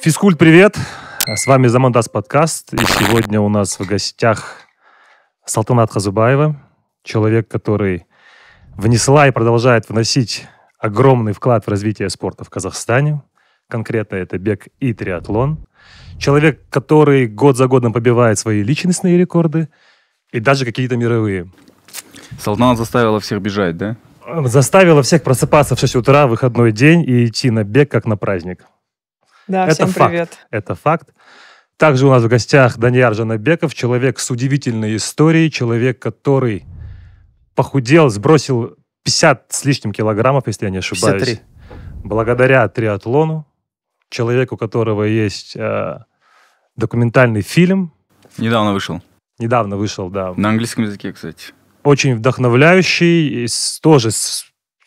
Физкульт, привет! С вами Замандас подкаст. И сегодня у нас в гостях Салтанат Хазубаева, человек, который внесла и продолжает вносить огромный вклад в развитие спорта в Казахстане. Конкретно это бег и триатлон. Человек, который год за годом побивает свои личностные рекорды и даже какие-то мировые. Салтанат заставила всех бежать, да? заставила всех просыпаться в 6 утра, выходной день, и идти на бег, как на праздник. Да, Это всем факт. привет. Это факт. Также у нас в гостях Даниар Жанабеков, человек с удивительной историей, человек, который похудел, сбросил 50 с лишним килограммов, если я не ошибаюсь. 53. Благодаря триатлону, человеку, у которого есть э, документальный фильм. Недавно вышел. Недавно вышел, да. На английском языке, кстати очень вдохновляющий, и тоже с,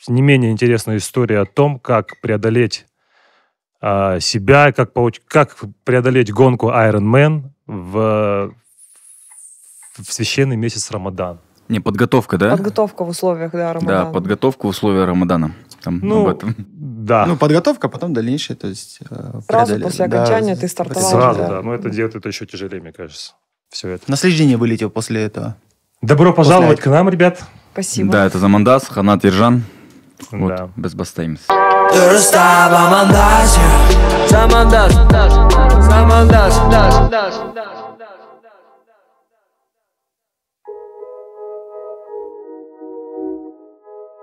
не менее интересная история о том, как преодолеть э, себя, как, получ, как преодолеть гонку Iron Man в, в священный месяц Рамадан. Не, подготовка, да? Подготовка в условиях, да, Рамадана. Да, подготовка в условиях Рамадана. Там, ну, об этом. да. Ну, подготовка, потом дальнейшее, то есть... Э, Сразу после окончания да, ты стартовал. Сразу, да. да. Ну, Но это делает это еще тяжелее, мне кажется. Все это. Наслаждение вылетел после этого. Добро пожаловать После... к нам, ребят. Спасибо. Да, это Замандас, Ханат Иржан. Да. Вот, да. без бастеймс.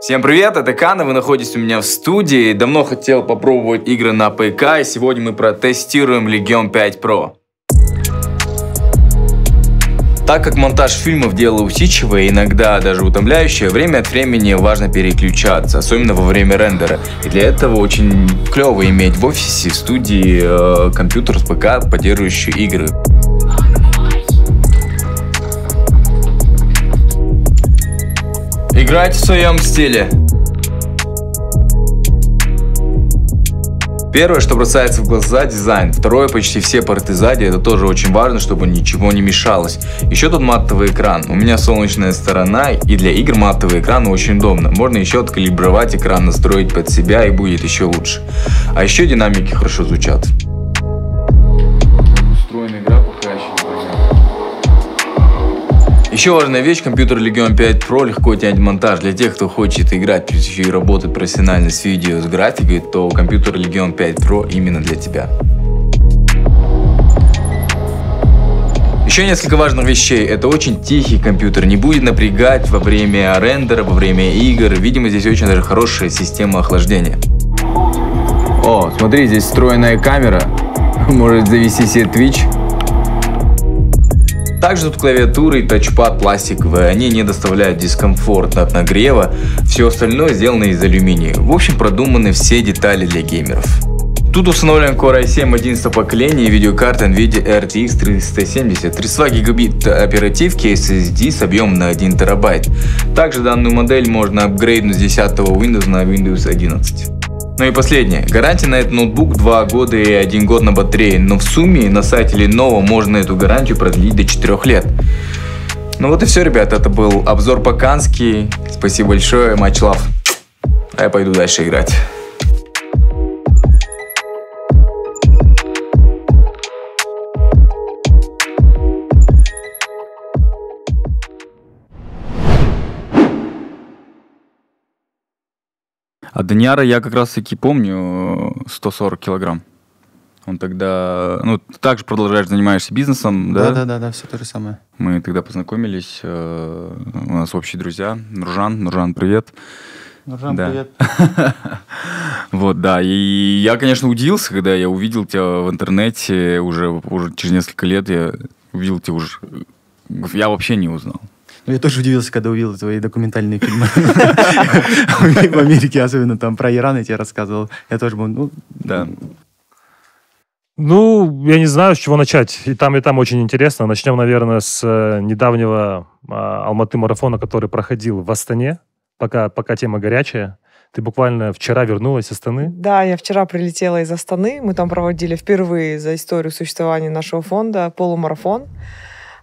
Всем привет, это Кана, вы находитесь у меня в студии. Давно хотел попробовать игры на ПК, и сегодня мы протестируем Legion 5 Pro. Так как монтаж фильмов дело усидчивое, иногда даже утомляющее, время от времени важно переключаться, особенно во время рендера. И для этого очень клево иметь в офисе, в студии э, компьютер с ПК, поддерживающий игры. Играть в своем стиле. Первое, что бросается в глаза – дизайн. Второе, почти все порты сзади, это тоже очень важно, чтобы ничего не мешалось. Еще тут матовый экран. У меня солнечная сторона, и для игр матовый экран очень удобно. Можно еще откалибровать экран, настроить под себя, и будет еще лучше. А еще динамики хорошо звучат. Встроенный график Еще важная вещь, компьютер Legion 5 Pro легко тянет монтаж. Для тех, кто хочет играть, плюс еще и работать профессионально с видео, с графикой, то компьютер Legion 5 Pro именно для тебя. Еще несколько важных вещей. Это очень тихий компьютер, не будет напрягать во время рендера, во время игр. Видимо, здесь очень даже хорошая система охлаждения. О, смотри, здесь встроенная камера. Может завести себе Twitch. Также тут клавиатура и тачпад пластиковые, они не доставляют дискомфорта от нагрева, все остальное сделано из алюминия. В общем продуманы все детали для геймеров. Тут установлен Core i7 11 поколения и видеокарта NVIDIA RTX 370, 32 гигабит оперативки SSD с объемом на 1 терабайт. Также данную модель можно апгрейднуть с 10 Windows на Windows 11. Ну и последнее. Гарантия на этот ноутбук 2 года и 1 год на батарее, но в сумме на сайте Lenovo можно эту гарантию продлить до 4 лет. Ну вот и все, ребят, это был обзор по Кански. Спасибо большое, матч лав. А я пойду дальше играть. А Даниара я как раз-таки помню 140 э, килограмм. Он тогда, ну, также продолжаешь, занимаешься бизнесом, да? Да, да, да, все то же самое. Мы тогда познакомились, э, у нас общие друзья, Нуржан, Нуржан, привет. Нуржан, да. привет. Вот, да, и я, конечно, удивился, когда я увидел тебя в интернете уже, уже через несколько лет, я увидел тебя уже, э, я вообще не узнал. Ну, я тоже удивился, когда увидел твои документальные фильмы. В Америке, особенно там про Иран, я тебе рассказывал. Я тоже был, ну, да. Ну, я не знаю, с чего начать. И там, и там очень интересно. Начнем, наверное, с э, недавнего а, Алматы-марафона, который проходил в Астане, пока, пока тема горячая. Ты буквально вчера вернулась из Астаны? Да, я вчера прилетела из Астаны. Мы там проводили впервые за историю существования нашего фонда полумарафон.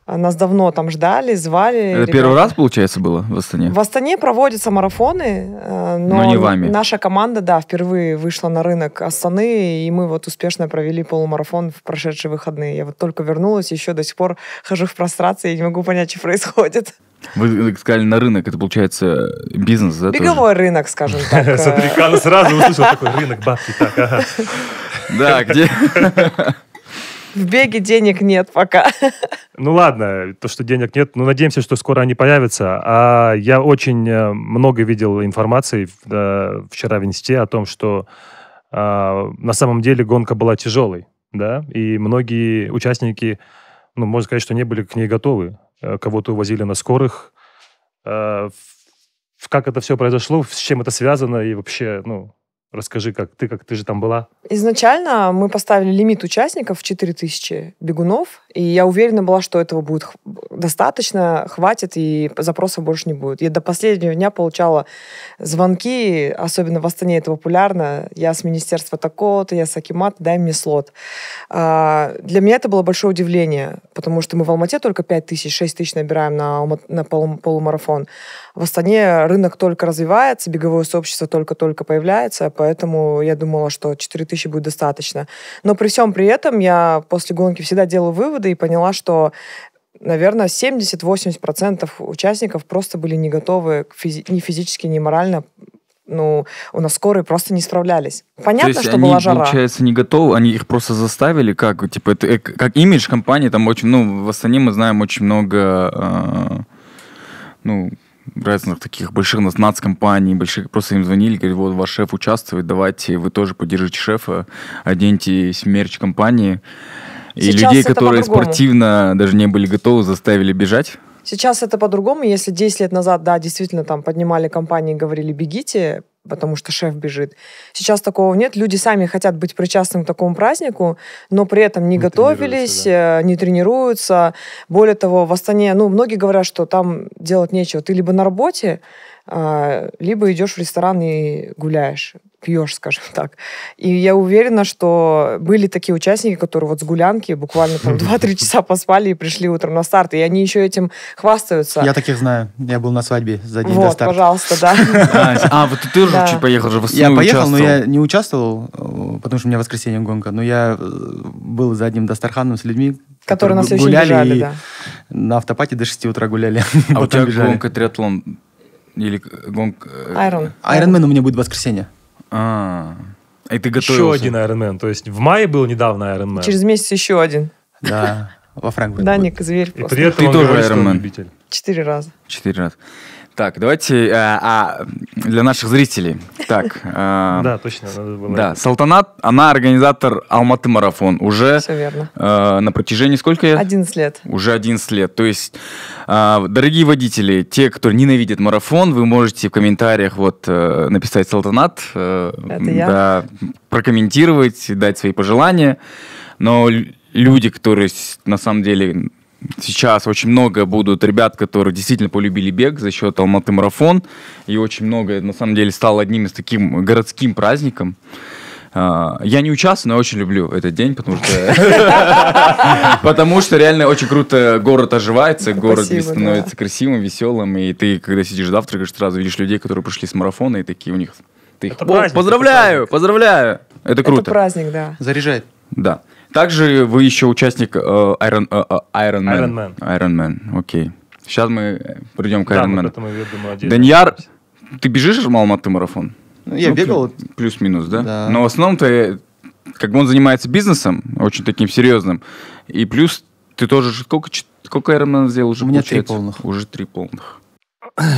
А, нас давно там ждали, звали. Это ребята. первый раз, получается, было в Астане? В Астане проводятся марафоны, э, но, но не вами. наша команда, да, впервые вышла на рынок Астаны, и мы вот успешно провели полумарафон в прошедшие выходные. Я вот только вернулась, еще до сих пор хожу в прострации и не могу понять, что происходит. Вы сказали на рынок, это получается э, бизнес, да? Беговой тоже? рынок, скажем так. Смотри, сразу услышал такой рынок бабки, так, ага. Да, где... В беге денег нет пока. Ну ладно, то, что денег нет, ну надеемся, что скоро они появятся. А я очень э, много видел информации э, вчера в Инсте о том, что э, на самом деле гонка была тяжелой, да, и многие участники, ну, можно сказать, что не были к ней готовы. Э, кого-то увозили на скорых. Э, как это все произошло, с чем это связано и вообще, ну, Расскажи, как ты, как ты же там была. Изначально мы поставили лимит участников в 4000 бегунов, и я уверена была, что этого будет достаточно, хватит, и запросов больше не будет. Я до последнего дня получала звонки, особенно в Астане это популярно. Я с министерства такого-то, я с Акимат, дай мне слот. А, для меня это было большое удивление, потому что мы в Алмате только 5 тысяч, 6 тысяч набираем на, на полумарафон. В Астане рынок только развивается, беговое сообщество только-только появляется, поэтому я думала, что 4 тысячи будет достаточно. Но при всем при этом я после гонки всегда делаю выводы, и поняла, что наверное, 70-80% участников просто были не готовы физи- ни физически, ни морально ну, у нас скорые просто не справлялись. Понятно, То есть что они, была жара. получается, не готовы, они их просто заставили, как, типа, это, э, как имидж компании, там очень, ну, в Астане мы знаем очень много, э, ну, разных таких больших компаний, больших, просто им звонили, говорили, вот ваш шеф участвует, давайте вы тоже поддержите шефа, оденьте смерч компании. И людей, которые спортивно даже не были готовы, заставили бежать. Сейчас это по-другому. Если 10 лет назад, да, действительно там поднимали компании и говорили «бегите», потому что шеф бежит. Сейчас такого нет. Люди сами хотят быть причастным к такому празднику, но при этом не, не готовились, да. Э, не тренируются. Более того, в Астане, ну, многие говорят, что там делать нечего. Ты либо на работе, а, либо идешь в ресторан и гуляешь, пьешь, скажем так. И я уверена, что были такие участники, которые вот с гулянки буквально там 2-3 часа поспали и пришли утром на старт, и они еще этим хвастаются. Я таких знаю. Я был на свадьбе за день вот, до старта. пожалуйста, да. А, а, вот ты уже чуть поехал же. Я поехал, но я не участвовал, потому что у меня воскресенье гонка, но я э, был за одним Дастарханом с людьми, которые, которые на гуляли, На автопате до 6 утра гуляли. А у тебя гонка триатлон или гонка... Э, Iron. Iron Man у меня будет в воскресенье. А, -а, -а. и ты готовился? Еще один Iron Man, То есть в мае был недавно Iron Man. Через месяц еще один. Да, во Франкфурте. Даник, зверь просто. И при этом ты тоже Ironman. Четыре раза. Четыре раза. Так, давайте а, а, для наших зрителей. Так. А, да, точно. Надо было да, Салтанат, она организатор Алматы марафон уже Все верно. А, на протяжении сколько 11 лет. Уже 11 лет. То есть, а, дорогие водители, те, кто ненавидит марафон, вы можете в комментариях вот написать Салтанат. Это я. прокомментировать, дать свои пожелания. Но люди, которые на самом деле сейчас очень много будут ребят, которые действительно полюбили бег за счет Алматы марафон. И очень много, на самом деле, стало одним из таким городским праздником. А, я не участвую, но я очень люблю этот день, потому что... Потому что реально очень круто город оживается, город становится красивым, веселым, и ты, когда сидишь завтракаешь, сразу видишь людей, которые пришли с марафона, и такие у них... Ты их, поздравляю, поздравляю! Это круто. Это праздник, да. Заряжает. Да. Также вы еще участник э, Iron, э, э, Iron Man. Iron Man. Iron Man, окей. Сейчас мы придем к Iron да, Man. Мы к этому, я Даньяр, ты бежишь же малматы марафон? Ну, я ну, бегал. Плюс-минус, да? да? Но в основном ты, как бы он занимается бизнесом, очень таким серьезным, и плюс ты тоже сколько, сколько Iron Man сделал уже? У меня получается? три полных. Уже три полных.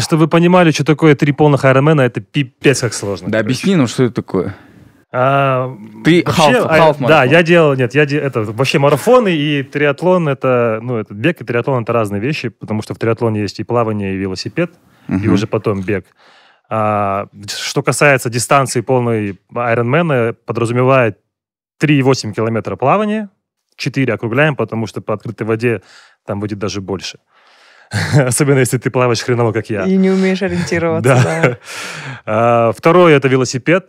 Чтобы вы понимали, что такое три полных Iron Man, а это пипец как сложно. Да короче. объясни нам, ну, что это такое. А, Ты вообще, а Да, я делал, нет, я делал, это вообще марафоны и триатлон, это, ну, это бег и триатлон, это разные вещи, потому что в триатлоне есть и плавание, и велосипед, угу. и уже потом бег. А, что касается дистанции полной Ironman, подразумевает 3,8 километра плавания, 4 округляем, потому что по открытой воде там будет даже больше. Особенно, если ты плаваешь хреново, как я. И не умеешь ориентироваться. Да. А, второе – это велосипед.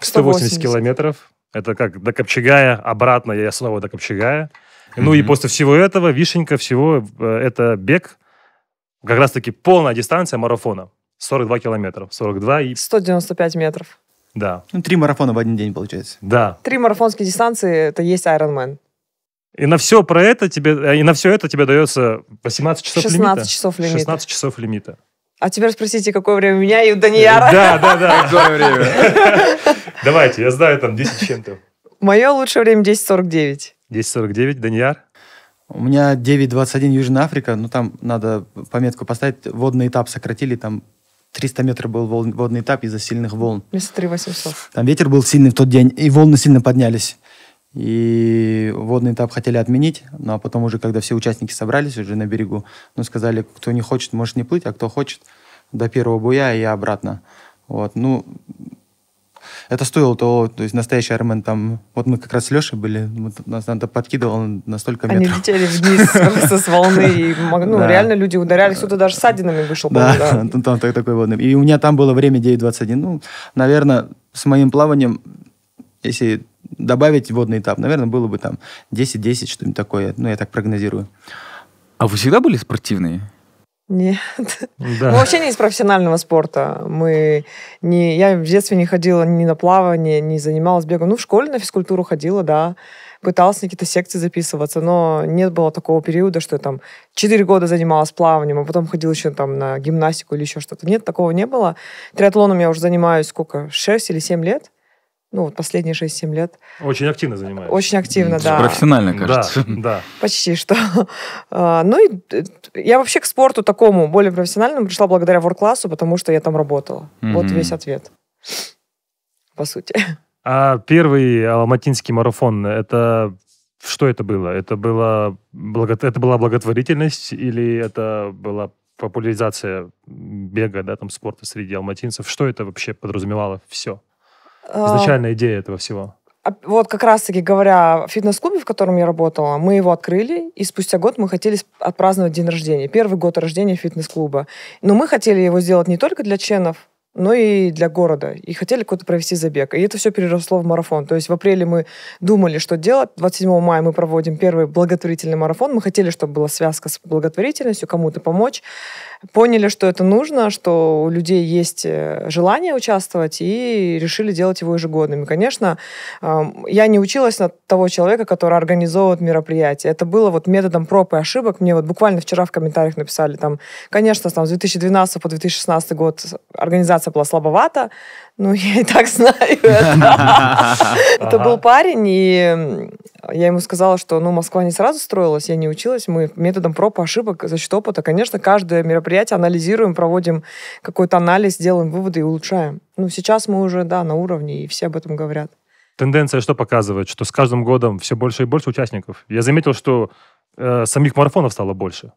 180, 180 километров. Это как до Копчегая, обратно я снова до Копчегая. Mm-hmm. Ну и после всего этого, вишенька всего, э, это бег, как раз-таки полная дистанция марафона. 42 километра. 42 и... 195 метров. Да. Ну, три марафона в один день, получается. Да. Три марафонские дистанции, это есть Ironman. И на все про это тебе, э, и на все это тебе дается 18 часов 16 лимита. часов лимита. 16 часов лимита. А теперь спросите, какое время у меня и у Данияра. Да, да, да. Какое время? Давайте, я знаю там 10 чем-то. Мое лучшее время 10.49. 10.49, Данияр? У меня 9.21 Южная Африка, ну там надо пометку поставить, водный этап сократили, там 300 метров был водный этап из-за сильных волн. Вместо 3800. Там ветер был сильный в тот день, и волны сильно поднялись. И водный этап хотели отменить, но ну, а потом уже, когда все участники собрались уже на берегу, ну, сказали, кто не хочет, может не плыть, а кто хочет, до первого буя и обратно. Вот, ну, это стоило того, то есть настоящий Армен там, вот мы как раз с Лешей были, нас надо подкидывал на столько метров. Они летели вниз просто с волны, и ну, реально люди ударялись, кто-то даже с ссадинами вышел. Да, там, там такой водный. И у меня там было время 9.21, ну, наверное, с моим плаванием, если добавить водный этап. Наверное, было бы там 10-10, что-нибудь такое. Ну, я так прогнозирую. А вы всегда были спортивные? Нет. Да. Мы вообще не из профессионального спорта. Мы не, я в детстве не ходила ни на плавание, не занималась бегом. Ну, в школе на физкультуру ходила, да. Пыталась на какие-то секции записываться, но нет было такого периода, что я там 4 года занималась плаванием, а потом ходила еще там на гимнастику или еще что-то. Нет, такого не было. Триатлоном я уже занимаюсь сколько? 6 или 7 лет ну, вот последние 6-7 лет. Очень активно занимается. Очень активно, да. Профессионально, кажется. Да, да. Почти что. А, ну, и э, я вообще к спорту такому, более профессиональному, пришла благодаря вор классу потому что я там работала. Mm-hmm. Вот весь ответ, по сути. А первый алматинский марафон, это что это было? Это, была благо... это была благотворительность или это была популяризация бега, да, там, спорта среди алматинцев? Что это вообще подразумевало все? А, Изначальная идея этого всего. А, вот как раз-таки говоря, в фитнес-клубе, в котором я работала, мы его открыли, и спустя год мы хотели отпраздновать день рождения, первый год рождения фитнес-клуба. Но мы хотели его сделать не только для членов, но и для города. И хотели какой-то провести забег. И это все переросло в марафон. То есть в апреле мы думали, что делать. 27 мая мы проводим первый благотворительный марафон. Мы хотели, чтобы была связка с благотворительностью, кому-то помочь поняли, что это нужно, что у людей есть э, желание участвовать, и решили делать его ежегодным. И, конечно, эм, я не училась на того человека, который организовывает мероприятие. Это было вот методом проб и ошибок. Мне вот буквально вчера в комментариях написали там, конечно, там с 2012 по 2016 год организация была слабовата, ну, я и так знаю это. был парень, и я ему сказала, что ну, Москва не сразу строилась, я не училась. Мы методом проб, ошибок, за счет опыта, конечно, каждое мероприятие анализируем, проводим какой-то анализ, делаем выводы и улучшаем. Ну, сейчас мы уже, да, на уровне, и все об этом говорят. Тенденция что показывает? Что с каждым годом все больше и больше участников. Я заметил, что э, самих марафонов стало больше.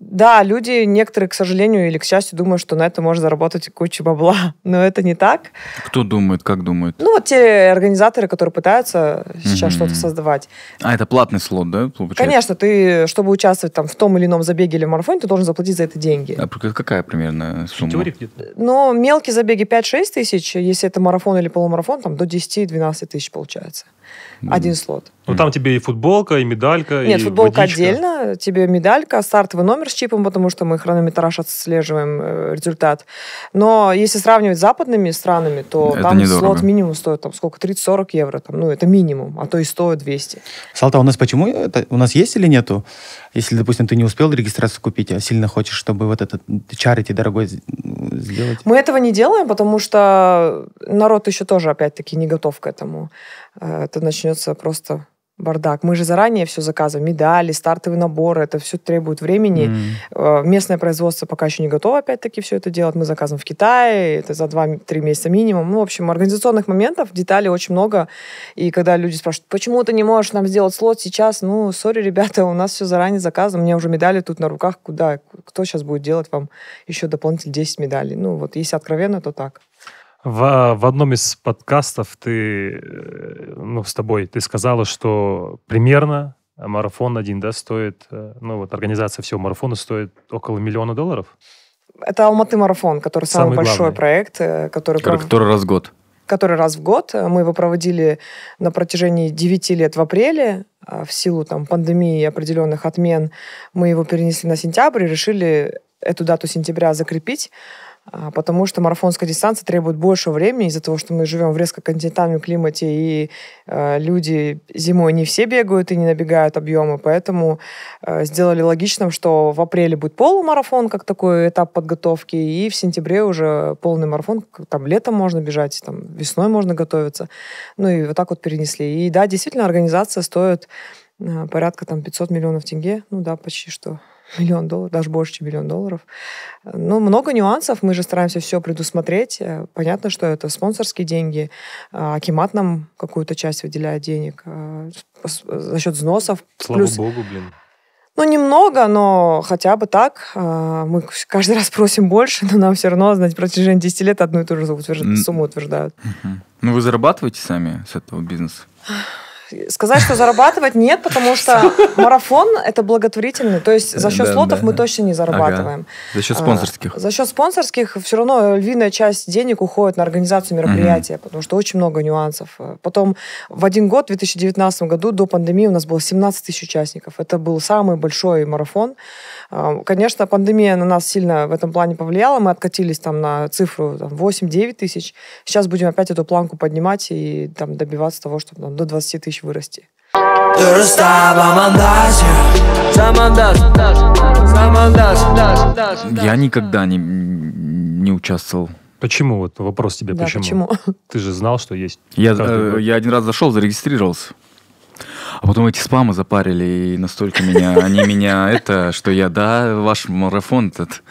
Да, люди, некоторые, к сожалению или к счастью, думают, что на это можно заработать кучу бабла, но это не так. Кто думает, как думает? Ну, вот те организаторы, которые пытаются сейчас mm-hmm. что-то создавать. А это платный слот, да, получается? Конечно, ты, чтобы участвовать там в том или ином забеге или марафоне, ты должен заплатить за это деньги. А какая примерно сумма? Теория Ну, мелкие забеги 5-6 тысяч, если это марафон или полумарафон, там до 10-12 тысяч получается один слот. Ну, там тебе и футболка, и медалька, Нет, и футболка водичка. отдельно, тебе медалька, стартовый номер с чипом, потому что мы хронометраж отслеживаем, э, результат. Но если сравнивать с западными странами, то это там недорого. слот минимум стоит там сколько, 30-40 евро. Там, ну, это минимум, а то и 100-200. Салта, а у нас почему, это, у нас есть или нету? Если, допустим, ты не успел регистрацию купить, а сильно хочешь, чтобы вот этот чарити дорогой ну, сделать? Мы этого не делаем, потому что народ еще тоже, опять-таки, не готов к этому. Э, это начнется просто бардак. Мы же заранее все заказываем, медали, стартовый набор. это все требует времени. Mm. Местное производство пока еще не готово, опять-таки, все это делать. Мы заказываем в Китае, это за 2-3 месяца минимум. Ну, в общем, организационных моментов, деталей очень много. И когда люди спрашивают, почему ты не можешь нам сделать слот сейчас? Ну, сори, ребята, у нас все заранее заказано, у меня уже медали тут на руках, куда, кто сейчас будет делать вам еще дополнительно 10 медалей? Ну, вот если откровенно, то так. В, в одном из подкастов ты, э, ну, с тобой, ты сказала, что примерно марафон один, да, стоит, э, ну, вот организация всего марафона стоит около миллиона долларов? Это Алматы марафон, который самый, самый большой главный. проект, э, который... Который, который раз в год который раз в год. Мы его проводили на протяжении 9 лет в апреле. А в силу там, пандемии и определенных отмен мы его перенесли на сентябрь и решили эту дату сентября закрепить. А, потому что марафонская дистанция требует больше времени из-за того, что мы живем в резко континентальном климате, и э, люди зимой не все бегают и не набегают объемы, поэтому э, сделали логичным, что в апреле будет полумарафон, как такой этап подготовки, и в сентябре уже полный марафон, там летом можно бежать, там весной можно готовиться, ну и вот так вот перенесли. И да, действительно, организация стоит э, порядка там 500 миллионов тенге, ну да, почти что миллион долларов, даже больше, чем миллион долларов. Ну, много нюансов, мы же стараемся все предусмотреть. Э, понятно, что это спонсорские деньги, а, Акимат нам какую-то часть выделяет денег а, за счет взносов. Слава плюс... богу, блин. Ну, немного, но хотя бы так. А, мы каждый раз просим больше, но нам все равно, знаете, в протяжении 10 лет одну и ту же утвержд... сумму утверждают. Ну, вы зарабатываете сами с этого бизнеса? Сказать, что зарабатывать нет, потому что марафон это благотворительный. То есть за э, счет да, слотов да. мы точно не зарабатываем. Ага. За счет а, спонсорских. За счет спонсорских все равно львиная часть денег уходит на организацию мероприятия, угу. потому что очень много нюансов. Потом в один год, в 2019 году, до пандемии, у нас было 17 тысяч участников. Это был самый большой марафон. Конечно, пандемия на нас сильно в этом плане повлияла. Мы откатились там на цифру 8-9 тысяч. Сейчас будем опять эту планку поднимать и там добиваться того, чтобы там, до 20 тысяч вырасти. Я никогда не, не участвовал Почему? Вот вопрос тебе да, почему? почему? Ты же знал, что есть. Я, э, я один раз зашел, зарегистрировался. А потом эти спамы запарили, и настолько меня, они меня, это, что я, да, ваш марафон этот.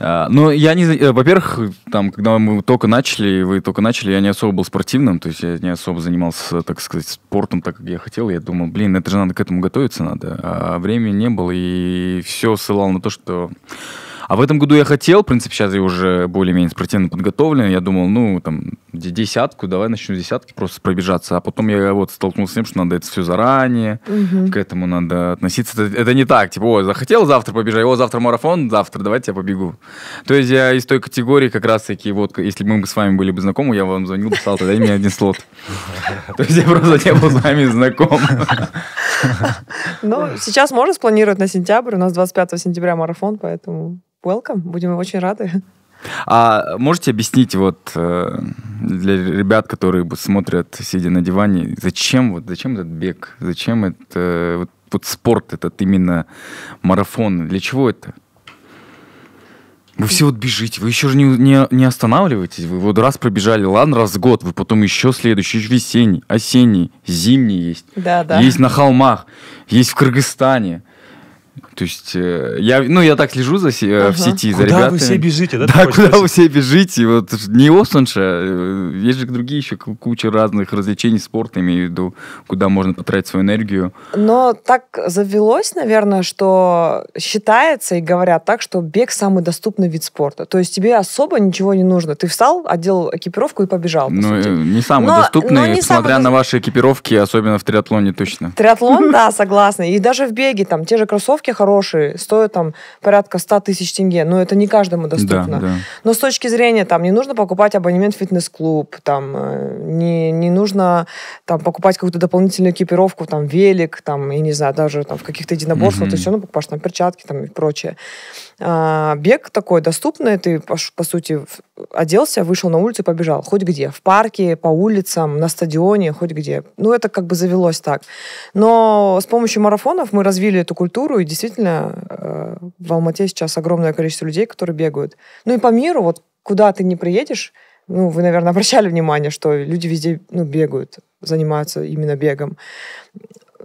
А, но я не... Э, во-первых, там, когда мы только начали, вы только начали, я не особо был спортивным, то есть я не особо занимался, так сказать, спортом, так как я хотел. Я думал, блин, это же надо к этому готовиться надо. А времени не было, и все ссылал на то, что... А в этом году я хотел, в принципе, сейчас я уже более-менее спортивно подготовлен. Я думал, ну, там, десятку, давай начнем десятки просто пробежаться. А потом я вот столкнулся с тем, что надо это все заранее, угу. к этому надо относиться. Это, это не так, типа, о, захотел завтра побежать, о, завтра марафон, завтра, давайте я побегу. То есть я из той категории как раз-таки, вот, если бы мы с вами были бы знакомы, я вам звонил, писал, тогда мне один слот. То есть я просто не был с вами знаком. Ну, сейчас можно спланировать на сентябрь, у нас 25 сентября марафон, поэтому welcome, будем очень рады. А можете объяснить вот э, для ребят, которые смотрят, сидя на диване, зачем вот зачем этот бег, зачем это э, вот, вот спорт этот именно марафон, для чего это? Вы все вот бежите, вы еще же не, не, не останавливаетесь. Вы вот раз пробежали, ладно, раз в год, вы потом еще следующий, еще весенний, осенний, зимний есть. Да, да. Есть на холмах, есть в Кыргызстане. То есть э, я, ну, я так слежу за э, ага. в сети куда за ребятами. Куда вы все бежите? Да, да куда спросить? вы все бежите? вот не Осанша, а, э, есть же другие еще куча разных развлечений, спорта, имею в виду, куда можно потратить свою энергию. Но так завелось, наверное, что считается и говорят так, что бег самый доступный вид спорта. То есть тебе особо ничего не нужно. Ты встал, одел экипировку и побежал. Ну, не самый но, доступный, но не смотря самый... на ваши экипировки, особенно в триатлоне точно. Триатлон, да, согласна. И даже в беге, там, те же кроссовки хорошие хорошие, стоят там порядка 100 тысяч тенге, но это не каждому доступно. Да, да. Но с точки зрения, там, не нужно покупать абонемент в фитнес-клуб, там, э, не, не нужно там, покупать какую-то дополнительную экипировку, там, велик, там, я не знаю, даже там, в каких-то единоборствах, mm-hmm. ты все равно покупаешь там перчатки там, и прочее. А, бег такой доступный, ты, по сути, оделся, вышел на улицу и побежал. Хоть где. В парке, по улицам, на стадионе, хоть где. Ну, это как бы завелось так. Но с помощью марафонов мы развили эту культуру, и действительно э, в Алмате сейчас огромное количество людей, которые бегают. Ну и по миру, вот куда ты не приедешь, ну, вы, наверное, обращали внимание, что люди везде ну, бегают, занимаются именно бегом.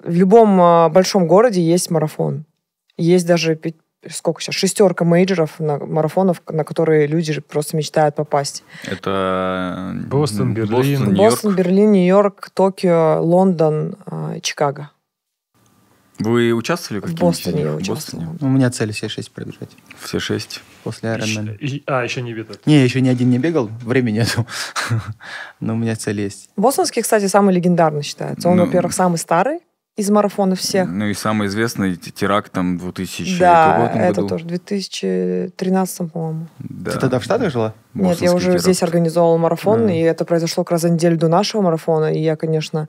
В любом а, большом городе есть марафон. Есть даже сколько сейчас, шестерка мейджеров, на, марафонов, на которые люди просто мечтают попасть. Это э, Бостон, Берлин, Бостон, Бостон, Берлин, Нью-Йорк, Токио, Лондон, э, Чикаго. Вы участвовали в каких-нибудь? В Бостоне я участвовал. Бостоне? У меня цель все шесть пробежать. Все шесть? После Ironman. а, еще не бегал? Не, еще ни один не бегал, времени нету. Но у меня цель есть. Бостонский, кстати, самый легендарный считается. Он, ну, во-первых, самый старый из марафонов всех. Ну и самый известный теракт там 2000 Да, там это тоже 2013, по-моему. Да. Ты тогда в Штатах жила? Нет, я уже теракт. здесь организовала марафон, да. и это произошло как раз за неделю до нашего марафона, и я, конечно,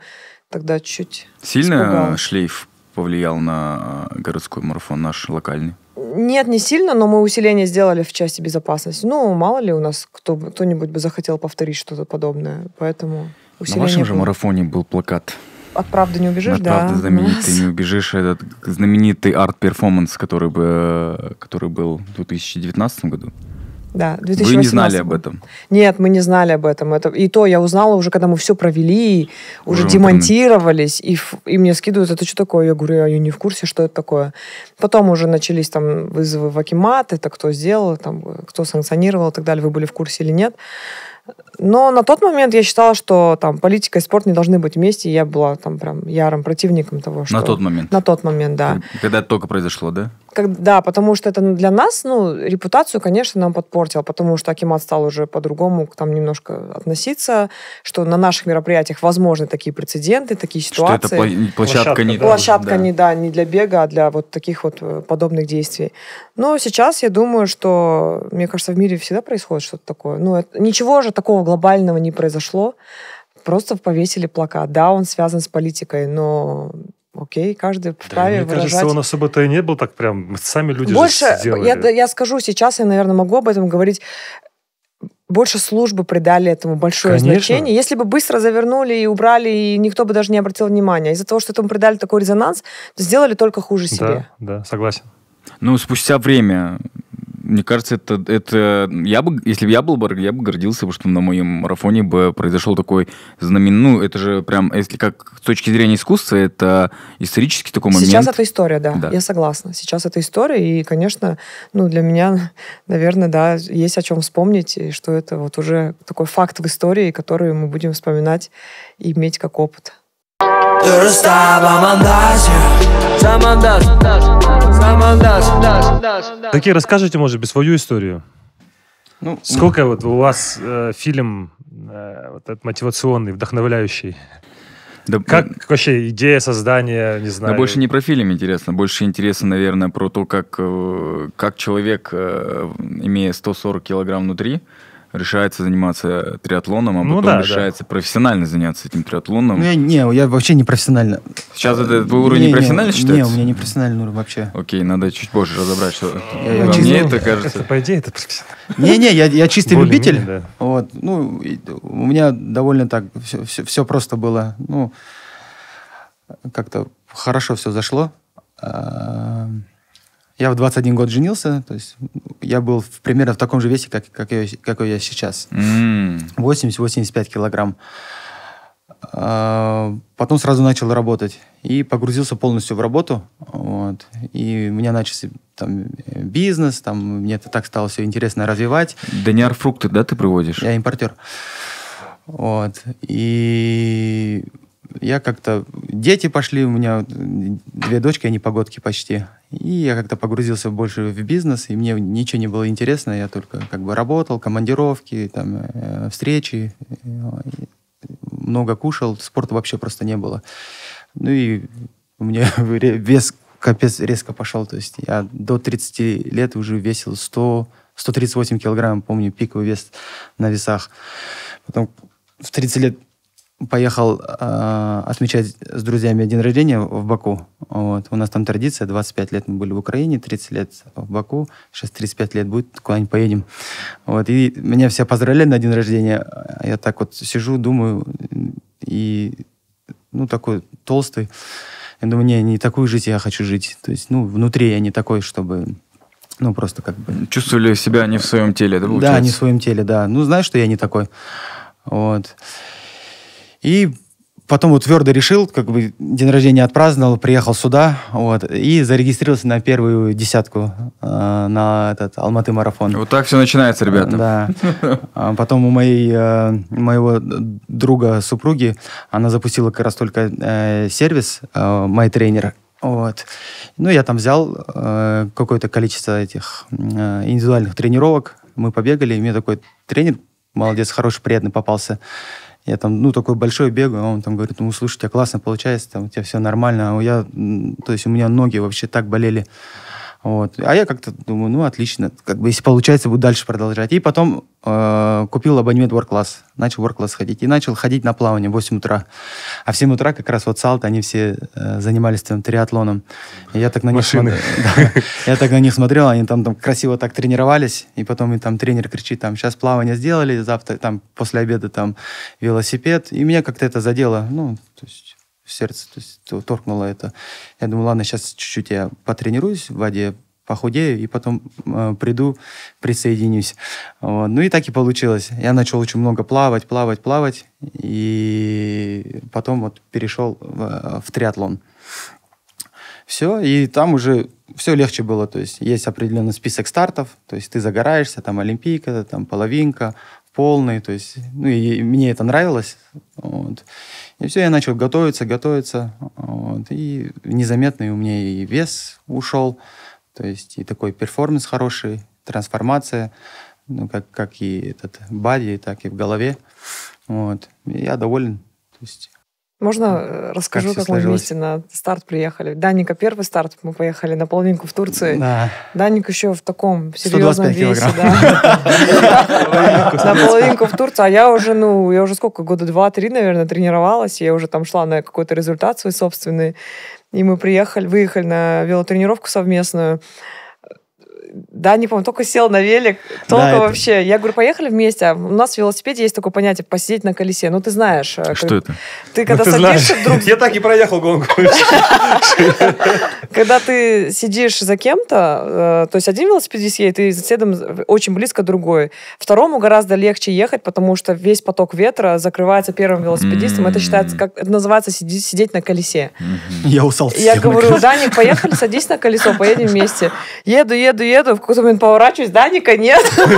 тогда чуть Сильно испугалась. шлейф повлиял на э, городской марафон наш локальный? Нет, не сильно, но мы усиление сделали в части безопасности. Ну, мало ли у нас кто, кто-нибудь бы захотел повторить что-то подобное, поэтому усиление На вашем было. же марафоне был плакат от правды не убежишь, от да. От знаменитый не убежишь. Этот знаменитый арт-перформанс, который, бы, который был в 2019 году. Да, 2018. Вы не знали об этом? Нет, мы не знали об этом. Это, и то я узнала уже, когда мы все провели, уже, уже демонтировались, и, и мне скидывают, это что такое? Я говорю, я не в курсе, что это такое. Потом уже начались там вызовы в Акимат, это кто сделал, там, кто санкционировал и так далее, вы были в курсе или нет. Но на тот момент я считала, что там политика и спорт не должны быть вместе. Я была там прям ярым противником того, что... На тот момент? На тот момент, да. Когда это только произошло, да? Как, да, потому что это для нас, ну, репутацию, конечно, нам подпортил, потому что Акимат стал уже по-другому там немножко относиться, что на наших мероприятиях возможны такие прецеденты, такие ситуации. Что это площадка, площадка не... Площадка да. не, да, не для бега, а для вот таких вот э, подобных действий. Но сейчас я думаю, что, мне кажется, в мире всегда происходит что-то такое. Ну, это, ничего же такого такого глобального не произошло. Просто повесили плакат. Да, он связан с политикой, но окей, каждый вправе да, мне выражать. кажется, он особо-то и не был так прям. Сами люди Больше, же сделали. Я, я скажу сейчас, я, наверное, могу об этом говорить больше службы придали этому большое Конечно. значение. Если бы быстро завернули и убрали, и никто бы даже не обратил внимания. Из-за того, что этому придали такой резонанс, сделали только хуже себе. Да, да, согласен. Ну, спустя время мне кажется, это, это я бы, если бы я был бы, я бы гордился, бы, что на моем марафоне бы произошел такой знамен... Ну, это же прям, если как с точки зрения искусства, это исторический такой момент. Сейчас это история, да, да. я согласна. Сейчас это история, и, конечно, ну, для меня, наверное, да, есть о чем вспомнить, и что это вот уже такой факт в истории, который мы будем вспоминать и иметь как опыт. Ты Дұрыстап амандас Замандас Замандас Такие, расскажите, может быть, свою историю. Ну, Сколько вот у вас э, фильм э, вот этот мотивационный, вдохновляющий? Да, как вообще идея создания, не знаю. Да больше не про фильм интересно, больше интересно, наверное, про то, как, э, как человек, э, имея 140 килограмм внутри, решается заниматься триатлоном, а ну, потом да, решается да. профессионально заняться этим триатлоном. Не, ну, не, я вообще не профессионально. Сейчас это твой уровень не, не профессионально считается? Не, у меня не профессиональный уровень вообще. Окей, надо чуть позже разобрать, что я, я мне это кажется. По идее, это профессионально. Не-не, я, я чистый Более любитель. Менее, да. вот, ну, у меня довольно так все, все, все просто было. Ну, как-то хорошо все зашло. А, я в 21 год женился, то есть я был в, примерно в таком же весе, как, как я, какой я сейчас. Mm. 80-85 килограмм. А, потом сразу начал работать и погрузился полностью в работу. Вот. И у меня начался там, бизнес, там, мне это так стало все интересно развивать. Даниар фрукты, да, ты приводишь? Я импортер. Вот. И я как-то... Дети пошли, у меня две дочки, они погодки почти. И я как-то погрузился больше в бизнес, и мне ничего не было интересно, я только как бы работал, командировки, там, э, встречи, э, много кушал, спорта вообще просто не было. Ну и у меня вес капец резко пошел, то есть я до 30 лет уже весил 100, 138 килограмм, помню, пиковый вес на весах. Потом в 30 лет поехал э, отмечать с друзьями день рождения в Баку. Вот. У нас там традиция, 25 лет мы были в Украине, 30 лет в Баку, сейчас 35 лет будет, куда-нибудь поедем. Вот. И меня все поздравляли на день рождения. Я так вот сижу, думаю, и ну, такой толстый. Я думаю, не, не такую жизнь я хочу жить. То есть, ну, внутри я не такой, чтобы ну, просто как бы... Чувствовали себя не в своем теле, да, получается? Да, не в своем теле, да. Ну, знаешь, что я не такой. Вот. И потом вот твердо решил, как бы день рождения отпраздновал, приехал сюда, вот, и зарегистрировался на первую десятку э, на этот Алматы марафон. Вот так все начинается, ребята. Да. А потом у моей, э, моего друга супруги, она запустила как раз только э, сервис э, MyTrainer, вот. Ну, я там взял э, какое-то количество этих индивидуальных тренировок. Мы побегали, и мне такой тренер, молодец, хороший, приятный попался. Я там, ну, такой большой бегаю, а он там говорит, ну, слушай, у тебя классно получается, там, у тебя все нормально. А я, то есть у меня ноги вообще так болели вот. А я как-то думаю, ну, отлично, как бы, если получается, буду дальше продолжать. И потом э, купил абонемент Work Class, начал Work Class ходить. И начал ходить на плавание в 8 утра. А в 7 утра как раз вот Салт, они все э, занимались там триатлоном. И я так на них смотрел. Я так на них смотрел, они там, там красиво так тренировались. И потом и там тренер кричит, там, сейчас плавание сделали, завтра там после обеда там велосипед. И меня как-то это задело. Ну, то есть в сердце то есть, торкнуло это. Я думаю, ладно, сейчас чуть-чуть я потренируюсь в воде, похудею и потом э, приду, присоединюсь. Вот. Ну и так и получилось. Я начал очень много плавать, плавать, плавать, и потом вот перешел в, в триатлон. Все, и там уже все легче было. То есть есть определенный список стартов, то есть ты загораешься, там олимпийка, там половинка, полный, то есть, ну, и мне это нравилось, вот. И все, я начал готовиться, готовиться. Вот. И незаметный у меня и вес ушел. То есть и такой перформанс хороший, трансформация, ну, как, как и этот бади, так и в голове. Вот. И я доволен. То есть можно э, расскажу, как, как мы вместе на старт приехали? Даника первый старт, мы поехали на половинку в Турции. Да. Даник еще в таком серьезном весе. На половинку в Турции. А я уже, ну, я уже сколько, года два-три, наверное, тренировалась. Я уже там шла на какой-то результат свой собственный. И мы приехали, выехали на велотренировку совместную. Да, не помню, только сел на велик, только да, это... вообще. Я говорю, поехали вместе. А у нас в велосипеде есть такое понятие посидеть на колесе. Ну, ты знаешь. Э, что как... это? Ты ну, когда ну, ты садишься вдруг... Я так и проехал гонку. Когда ты сидишь за кем-то, э, то есть один велосипедист едет, и следом очень близко другой. Второму гораздо легче ехать, потому что весь поток ветра закрывается первым велосипедистом. Это считается, как называется, сидеть на колесе. Я усал. Я говорю, Даник, поехали, садись на колесо, поедем вместе. Еду, еду, еду еду, в какой-то момент поворачиваюсь, Даника нет.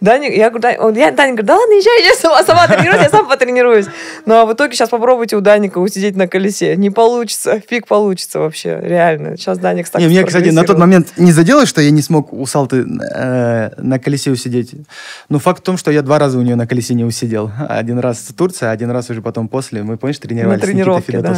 Даня, я говорю, Даня, я, Даня говорит, да ладно, езжай, я сама, сама тренируюсь, я сам потренируюсь. Ну, а в итоге сейчас попробуйте у Даника усидеть на колесе. Не получится, фиг получится вообще, реально. Сейчас Даник так не, Меня, кстати, на тот момент не задело, что я не смог у Салты э, на колесе усидеть. Но ну, факт в том, что я два раза у нее на колесе не усидел. Один раз в Турции, один раз уже потом после. Мы, помнишь, тренировались на тренировке, да.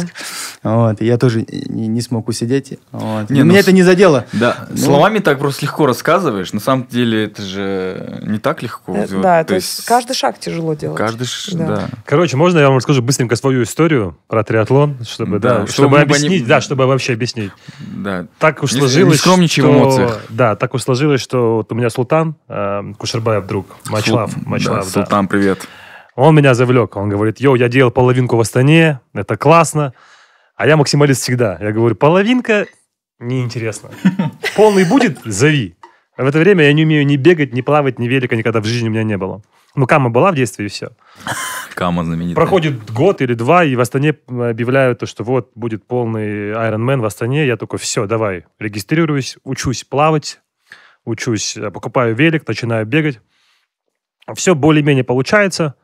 Вот, я тоже не, не смог усидеть. Вот. Не, Но ну, ну, меня с... это не задело. Да, ну, словами так просто легко рассказываешь. На самом деле это же не так легко. Э, да, то, то есть, каждый шаг тяжело делать. Каждый шаг, да. да. Короче, можно я вам расскажу быстренько свою историю про триатлон, чтобы, да, да, чтобы, чтобы объяснить, не... да, чтобы вообще объяснить. Да. Так уж сложилось, не скромничай что... в эмоциях. Да, так уж сложилось, что вот у меня Султан э, Кушербаев друг, Мачлав. Сул... Мачлав да, да. Султан, привет. Он меня завлек. Он говорит, йоу, я делал половинку в Астане, это классно. А я максималист всегда. Я говорю, половинка неинтересно. Полный будет? Зови. А в это время я не умею ни бегать, ни плавать, ни велика никогда в жизни у меня не было. Ну, Кама была в детстве, и все. Кама знаменитая. Проходит год или два, и в Астане объявляют, то, что вот, будет полный Iron Man в Астане. Я такой, все, давай, регистрируюсь, учусь плавать, учусь, э, покупаю велик, начинаю бегать. Все более-менее получается.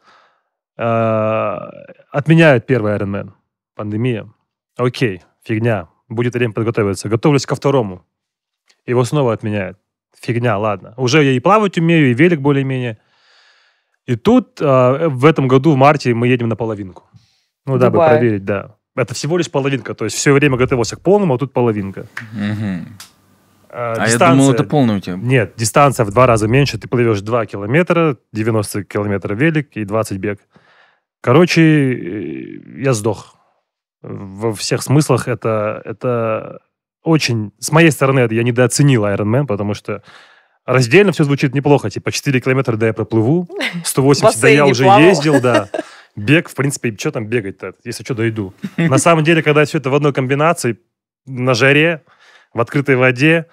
Э, отменяют первый Iron Man, Пандемия. Окей, фигня. Будет время подготовиться. Готовлюсь ко второму. Его снова отменяют фигня, ладно. Уже я и плавать умею, и велик более-менее. И тут э, в этом году, в марте, мы едем на половинку. Ну, дабы Дубай. проверить, да. Это всего лишь половинка. То есть все время готовился к полному, а тут половинка. Угу. А, а я думал, это полный у тебя. Нет, дистанция в два раза меньше. Ты плывешь 2 километра, 90 километров велик и 20 бег. Короче, э, я сдох. Во всех смыслах это, это очень, с моей стороны, я недооценил Iron Man, потому что раздельно все звучит неплохо. Типа 4 километра, да, я проплыву, 180, да, я уже плавал. ездил, да. Бег, в принципе, что там бегать-то, если что, дойду. На самом деле, когда все это в одной комбинации, на жаре, в открытой воде,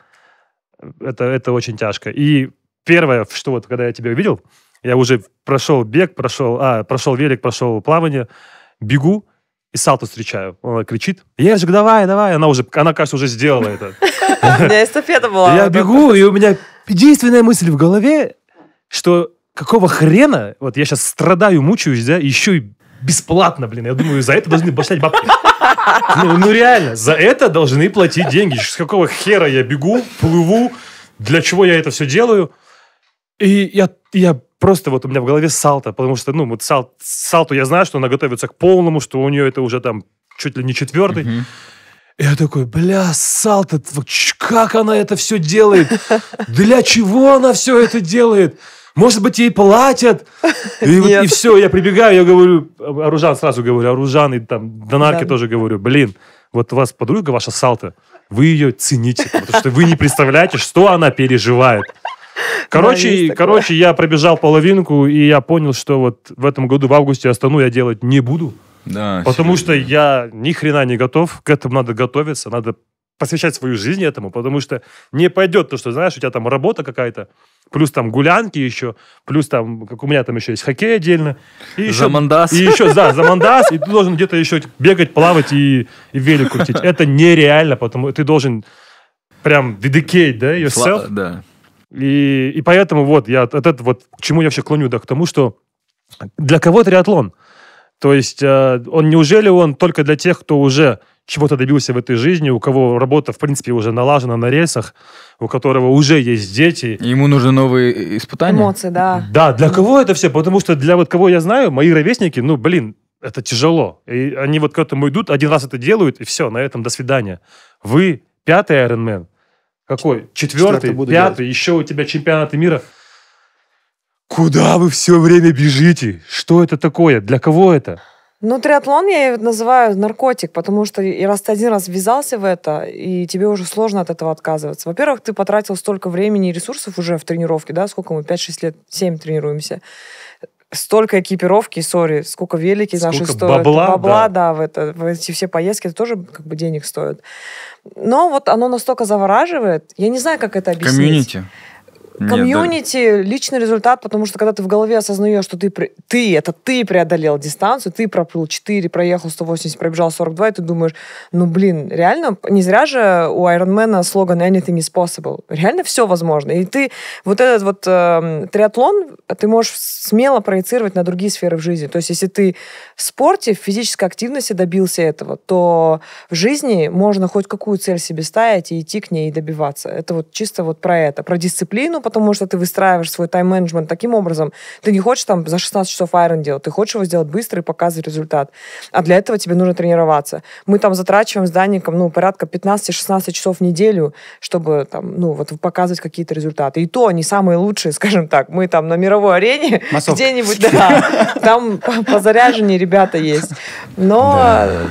это, это очень тяжко. И первое, что вот, когда я тебя увидел, я уже прошел бег, прошел, а, прошел велик, прошел плавание, бегу, и салту встречаю. Она кричит, Ежик, давай, давай. Она уже, она, кажется, уже сделала это. У меня эстафета была. Я бегу, и у меня единственная мысль в голове, что какого хрена, вот я сейчас страдаю, мучаюсь, да, еще и бесплатно, блин. Я думаю, за это должны башать бабки. Ну, ну реально, за это должны платить деньги. С какого хера я бегу, плыву, для чего я это все делаю? И я, я просто вот у меня в голове Салта, потому что, ну, вот Сал, Салту я знаю, что она готовится к полному, что у нее это уже там чуть ли не четвертый. Mm-hmm. Я такой, бля, Салта, как она это все делает? Для чего она все это делает? Может быть, ей платят? И, вот, и все, я прибегаю, я говорю, Оружан а, сразу говорю, Оружан и там Донарки да. тоже говорю, блин, вот у вас подруга ваша Салта, вы ее цените, потому что вы не представляете, что она переживает. Короче, короче, я пробежал половинку, и я понял, что вот в этом году, в августе, Астану я делать не буду. Да, потому серьезно. что я ни хрена не готов, к этому надо готовиться, надо посвящать свою жизнь этому, потому что не пойдет то, что, знаешь, у тебя там работа какая-то, плюс там гулянки еще, плюс там, как у меня там еще есть хоккей отдельно. И еще, замандас. И еще, да, замандас, и ты должен где-то еще бегать, плавать и, и велик крутить. Это нереально, потому ты должен прям dedicate, да, yourself. Сла- да и, и поэтому вот я от этого вот к чему я вообще клоню, да, к тому, что для кого триатлон? То есть э, он неужели он только для тех, кто уже чего-то добился в этой жизни, у кого работа, в принципе, уже налажена на рельсах, у которого уже есть дети. Ему нужны новые испытания. Эмоции, да. Да, для кого это все? Потому что для вот кого я знаю, мои ровесники, ну, блин, это тяжело. И они вот к этому идут, один раз это делают, и все, на этом до свидания. Вы пятый Iron Man, какой? Четвертый, Четвертый пятый, играть. еще у тебя чемпионаты мира. Куда вы все время бежите? Что это такое? Для кого это? Ну, триатлон я называю наркотик, потому что и раз ты один раз ввязался в это, и тебе уже сложно от этого отказываться. Во-первых, ты потратил столько времени и ресурсов уже в тренировке, да, сколько мы, 5-6 лет, 7 тренируемся столько экипировки, сори, сколько велики сколько наши стоят. Бабла, бабла да. да в, это, в эти все поездки это тоже как бы денег стоит. Но вот оно настолько завораживает. Я не знаю, как это объяснить. Комьюнити. Комьюнити, Нет, да. личный результат, потому что когда ты в голове осознаешь, что ты, ты, это ты преодолел дистанцию, ты проплыл 4, проехал 180, пробежал 42, и ты думаешь, ну, блин, реально, не зря же у Айронмена слоган «Anything is possible». Реально все возможно. И ты вот этот вот э, триатлон, ты можешь смело проецировать на другие сферы в жизни. То есть если ты в спорте, в физической активности добился этого, то в жизни можно хоть какую цель себе ставить и идти к ней и добиваться. Это вот чисто вот про это, про дисциплину, потому что ты выстраиваешь свой тайм-менеджмент таким образом. Ты не хочешь там за 16 часов айрон делать, ты хочешь его сделать быстро и показывать результат. А для этого тебе нужно тренироваться. Мы там затрачиваем с Даником, ну, порядка 15-16 часов в неделю, чтобы там, ну, вот показывать какие-то результаты. И то они самые лучшие, скажем так. Мы там на мировой арене где-нибудь, да, там по заряжению ребята есть. Но э,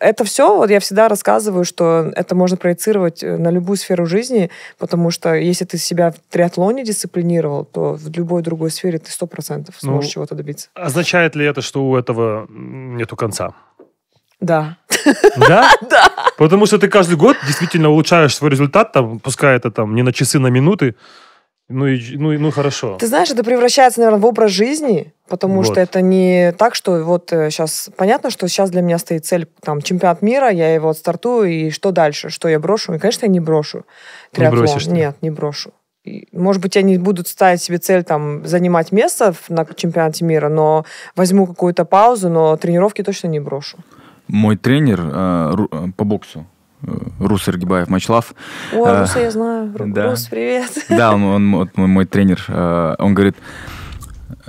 это все, вот я всегда рассказываю, что это можно проецировать э, на любую сферу жизни, потому что если ты себя в триатлоне дисциплинировал, то в любой другой сфере ты сто процентов ну, сможешь ну, чего-то добиться. Означает ли это, что у этого нету конца? Да. Да? Да. Потому что ты каждый год действительно улучшаешь свой результат, там, пускай это там не на часы, на минуты, ну и ну, и ну хорошо. Ты знаешь, это превращается, наверное, в образ жизни, потому вот. что это не так, что вот сейчас э, понятно, что сейчас для меня стоит цель там чемпионат мира, я его отстартую и что дальше, что я брошу? И, конечно, я не брошу. Триатлон. Не бросишь? Нет, не брошу. Может быть, они будут ставить себе цель там занимать место на чемпионате мира, но возьму какую-то паузу, но тренировки точно не брошу. Мой тренер э, э по боксу, э, Рус Сергебаев Мачлав. О, э, Руса я знаю. да. Рус, привет. Да, он, он вот мой, мой тренер, он говорит,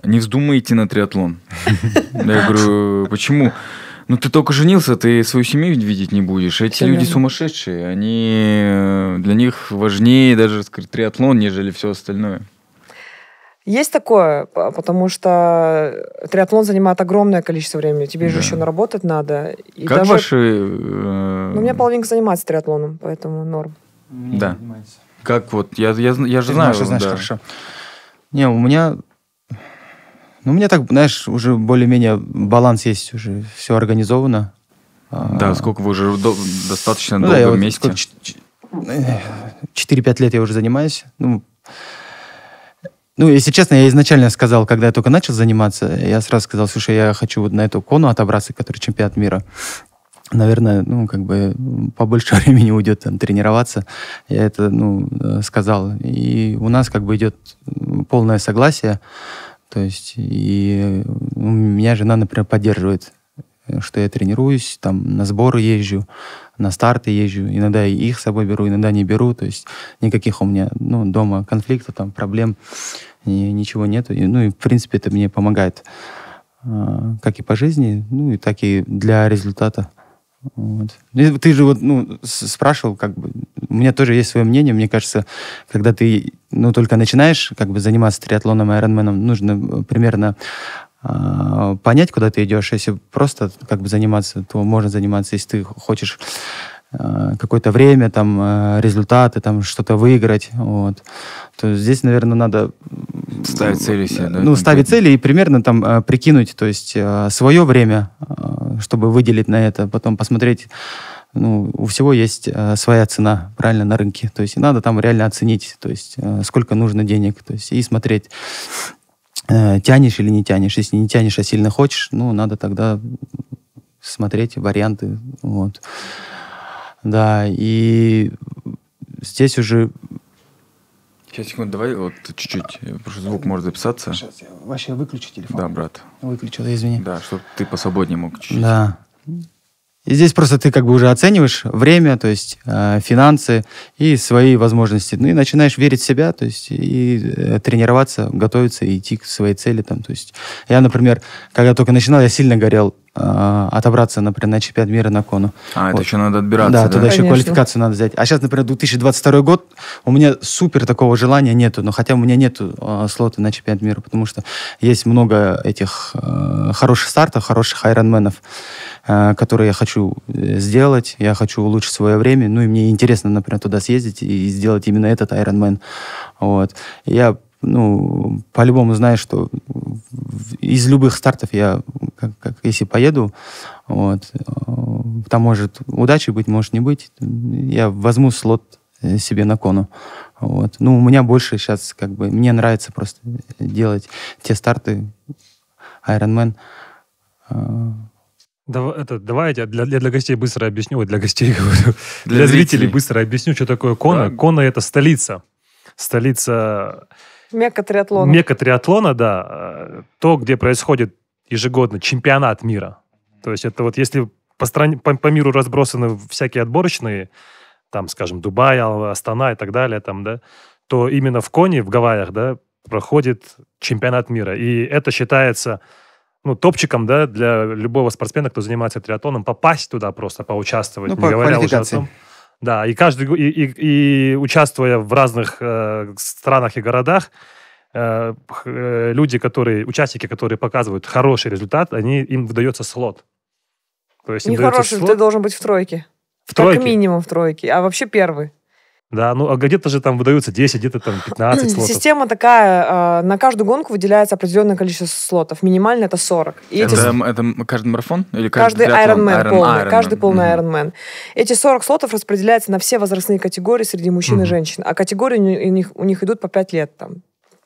не вздумай на триатлон. Я говорю, почему? Ну, ты только женился, ты свою семью видеть не будешь. Эти все люди верно. сумасшедшие. Они э, для них важнее даже скажем, триатлон, нежели все остальное. Есть такое, потому что триатлон занимает огромное количество времени. Тебе да. же еще наработать надо. И как даже... ваши... Ну, у меня э, половинка занимается триатлоном, поэтому норм. Мне да. Как вот? Я, я, я же ты знаю. Знаешь, знаешь хорошо. Не, у меня ну, у меня так, знаешь, уже более-менее баланс есть, уже все организовано. А, да, сколько вы уже до, достаточно ну, долго да, вместе? Вот 4-5 лет я уже занимаюсь. Ну, ну, если честно, я изначально сказал, когда я только начал заниматься, я сразу сказал, слушай, я хочу вот на эту кону отобраться, который чемпионат мира. Наверное, ну, как бы побольше времени уйдет там тренироваться. Я это, ну, э, сказал. И у нас как бы идет полное согласие. То есть и у меня жена, например, поддерживает, что я тренируюсь, там на сборы езжу, на старты езжу, иногда и их с собой беру, иногда не беру, то есть никаких у меня ну, дома конфликтов, там проблем, ничего нету. И, ну и в принципе это мне помогает а, как и по жизни, ну и так и для результата. Вот. ты же вот ну, спрашивал, как бы, у меня тоже есть свое мнение, мне кажется, когда ты ну, только начинаешь как бы заниматься триатлоном, и айронменом, нужно э, примерно э, понять, куда ты идешь. Если просто как бы заниматься, то можно заниматься. Если ты хочешь Э, какое-то время, там, э, результаты, там, что-то выиграть, вот, то здесь, наверное, надо... Ставить цели себе, да? Ну, ставить цели и примерно там э, прикинуть, то есть свое время, чтобы выделить на это, потом посмотреть, ну, у всего есть своя цена, правильно, на рынке. То есть и надо там реально оценить, то есть сколько нужно денег, то есть и смотреть, э, тянешь или не тянешь. Если не тянешь, а сильно хочешь, ну, надо тогда смотреть варианты, вот. Да, и здесь уже... Сейчас, секунду, давай вот чуть-чуть, э, потому что звук может записаться. Сейчас, я вообще выключу телефон. Да, брат. Выключил, извини. Да, чтобы ты по свободнее мог чуть-чуть. Да. И здесь просто ты как бы уже оцениваешь время, то есть э, финансы и свои возможности. Ну и начинаешь верить в себя, то есть и э, тренироваться, готовиться и идти к своей цели там. То есть я, например, когда только начинал, я сильно горел э, отобраться, например, на чемпионат мира на кону. А, вот. это еще надо отбираться, да? Да, туда Конечно. еще квалификацию надо взять. А сейчас, например, 2022 год, у меня супер такого желания нету, но хотя у меня нету э, слота на чемпионат мира, потому что есть много этих э, хороших стартов, хороших айронменов. Э, которые я хочу э, сделать. Я хочу улучшить свое время. Ну и мне интересно, например, туда съездить и сделать именно этот Ironman. Вот. Я ну, по-любому знаю, что из любых стартов я, как, как, если поеду, вот, э, там может удачи быть, может не быть. Я возьму слот себе на кону. Вот. Ну, у меня больше сейчас, как бы, мне нравится просто делать те старты Ironman. Давай, это, давай я для, для, для гостей быстро объясню. для гостей говорю. Для, для зрителей. зрителей быстро объясню, что такое Кона. Да. Кона – это столица. Столица... Мека триатлона. Мека триатлона, да. То, где происходит ежегодно чемпионат мира. То есть это вот если по, стране, по, по миру разбросаны всякие отборочные, там, скажем, Дубай, Астана и так далее, там, да, то именно в Коне, в Гавайях, да, проходит чемпионат мира. И это считается ну, топчиком, да, для любого спортсмена, кто занимается триатлоном, попасть туда просто, поучаствовать, ну, не по говоря уже о том. Да, и каждый и, и, и участвуя в разных э, странах и городах, э, э, люди, которые участники, которые показывают хороший результат, они им выдается слот. То есть не хороший, слот... ты должен быть в тройке. В как тройке. минимум в тройке, а вообще первый. Да, ну а где-то же там выдаются 10, где-то там 15 слотов. Система такая, э, на каждую гонку выделяется определенное количество слотов. Минимально это 40. это, эти... это каждый марафон? Или каждый, каждый Man Iron, полный. Iron каждый полный mm-hmm. Ironman. Эти 40 слотов распределяются на все возрастные категории среди мужчин mm-hmm. и женщин. А категории у них, у них идут по 5 лет там.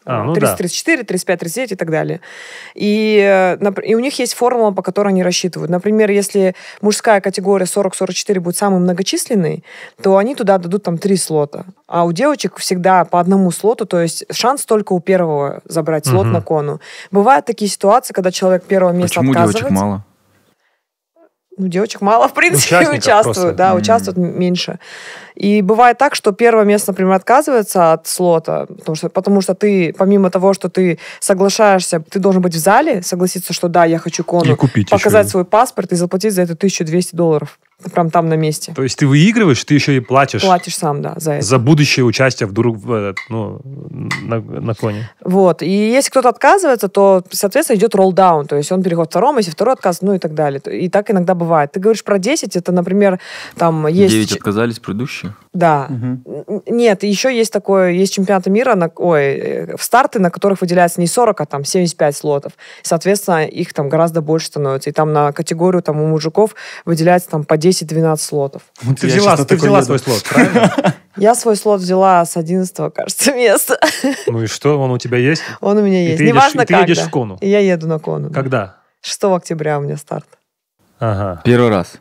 А, ну 334, да. 35, 39 и так далее. И, э, и у них есть формула, по которой они рассчитывают. Например, если мужская категория 40-44 будет самой многочисленной, то они туда дадут там три слота. А у девочек всегда по одному слоту, то есть шанс только у первого забрать слот угу. на кону. Бывают такие ситуации, когда человек первого места Почему отказывается. Девочек мало? Ну, девочек мало, в ну, принципе, участвуют. Просто. Да, участвуют меньше. И бывает так, что первое место, например, отказывается от слота, потому что, потому что ты, помимо того, что ты соглашаешься, ты должен быть в зале, согласиться, что да, я хочу кону, и купить показать еще. свой паспорт и заплатить за это 1200 долларов. Прям там на месте. То есть ты выигрываешь, ты еще и платишь. Платишь сам, да, за это. За будущее участие вдруг э, ну, на, на коне. Вот. И если кто-то отказывается, то, соответственно, идет ролл роллдаун. То есть он переходит втором второму, если второй отказ, ну и так далее. И так иногда бывает. Ты говоришь про 10, это, например, там есть... 9 отказались предыдущие? обычных. Да. Угу. Нет, еще есть такое, есть чемпионаты мира, на, ой, э, в старты, на которых выделяется не 40, а там 75 слотов. Соответственно, их там гораздо больше становится. И там на категорию там у мужиков выделяется там по 10-12 слотов. Вот ты взяла, ты взяла свой слот, правильно? Я свой слот взяла с 11 кажется, места. Ну и что, он у тебя есть? Он у меня есть. И ты Неважно, едешь, когда. ты едешь в Кону? я еду на Кону. Когда? 6 октября у меня старт. Ага. Первый раз?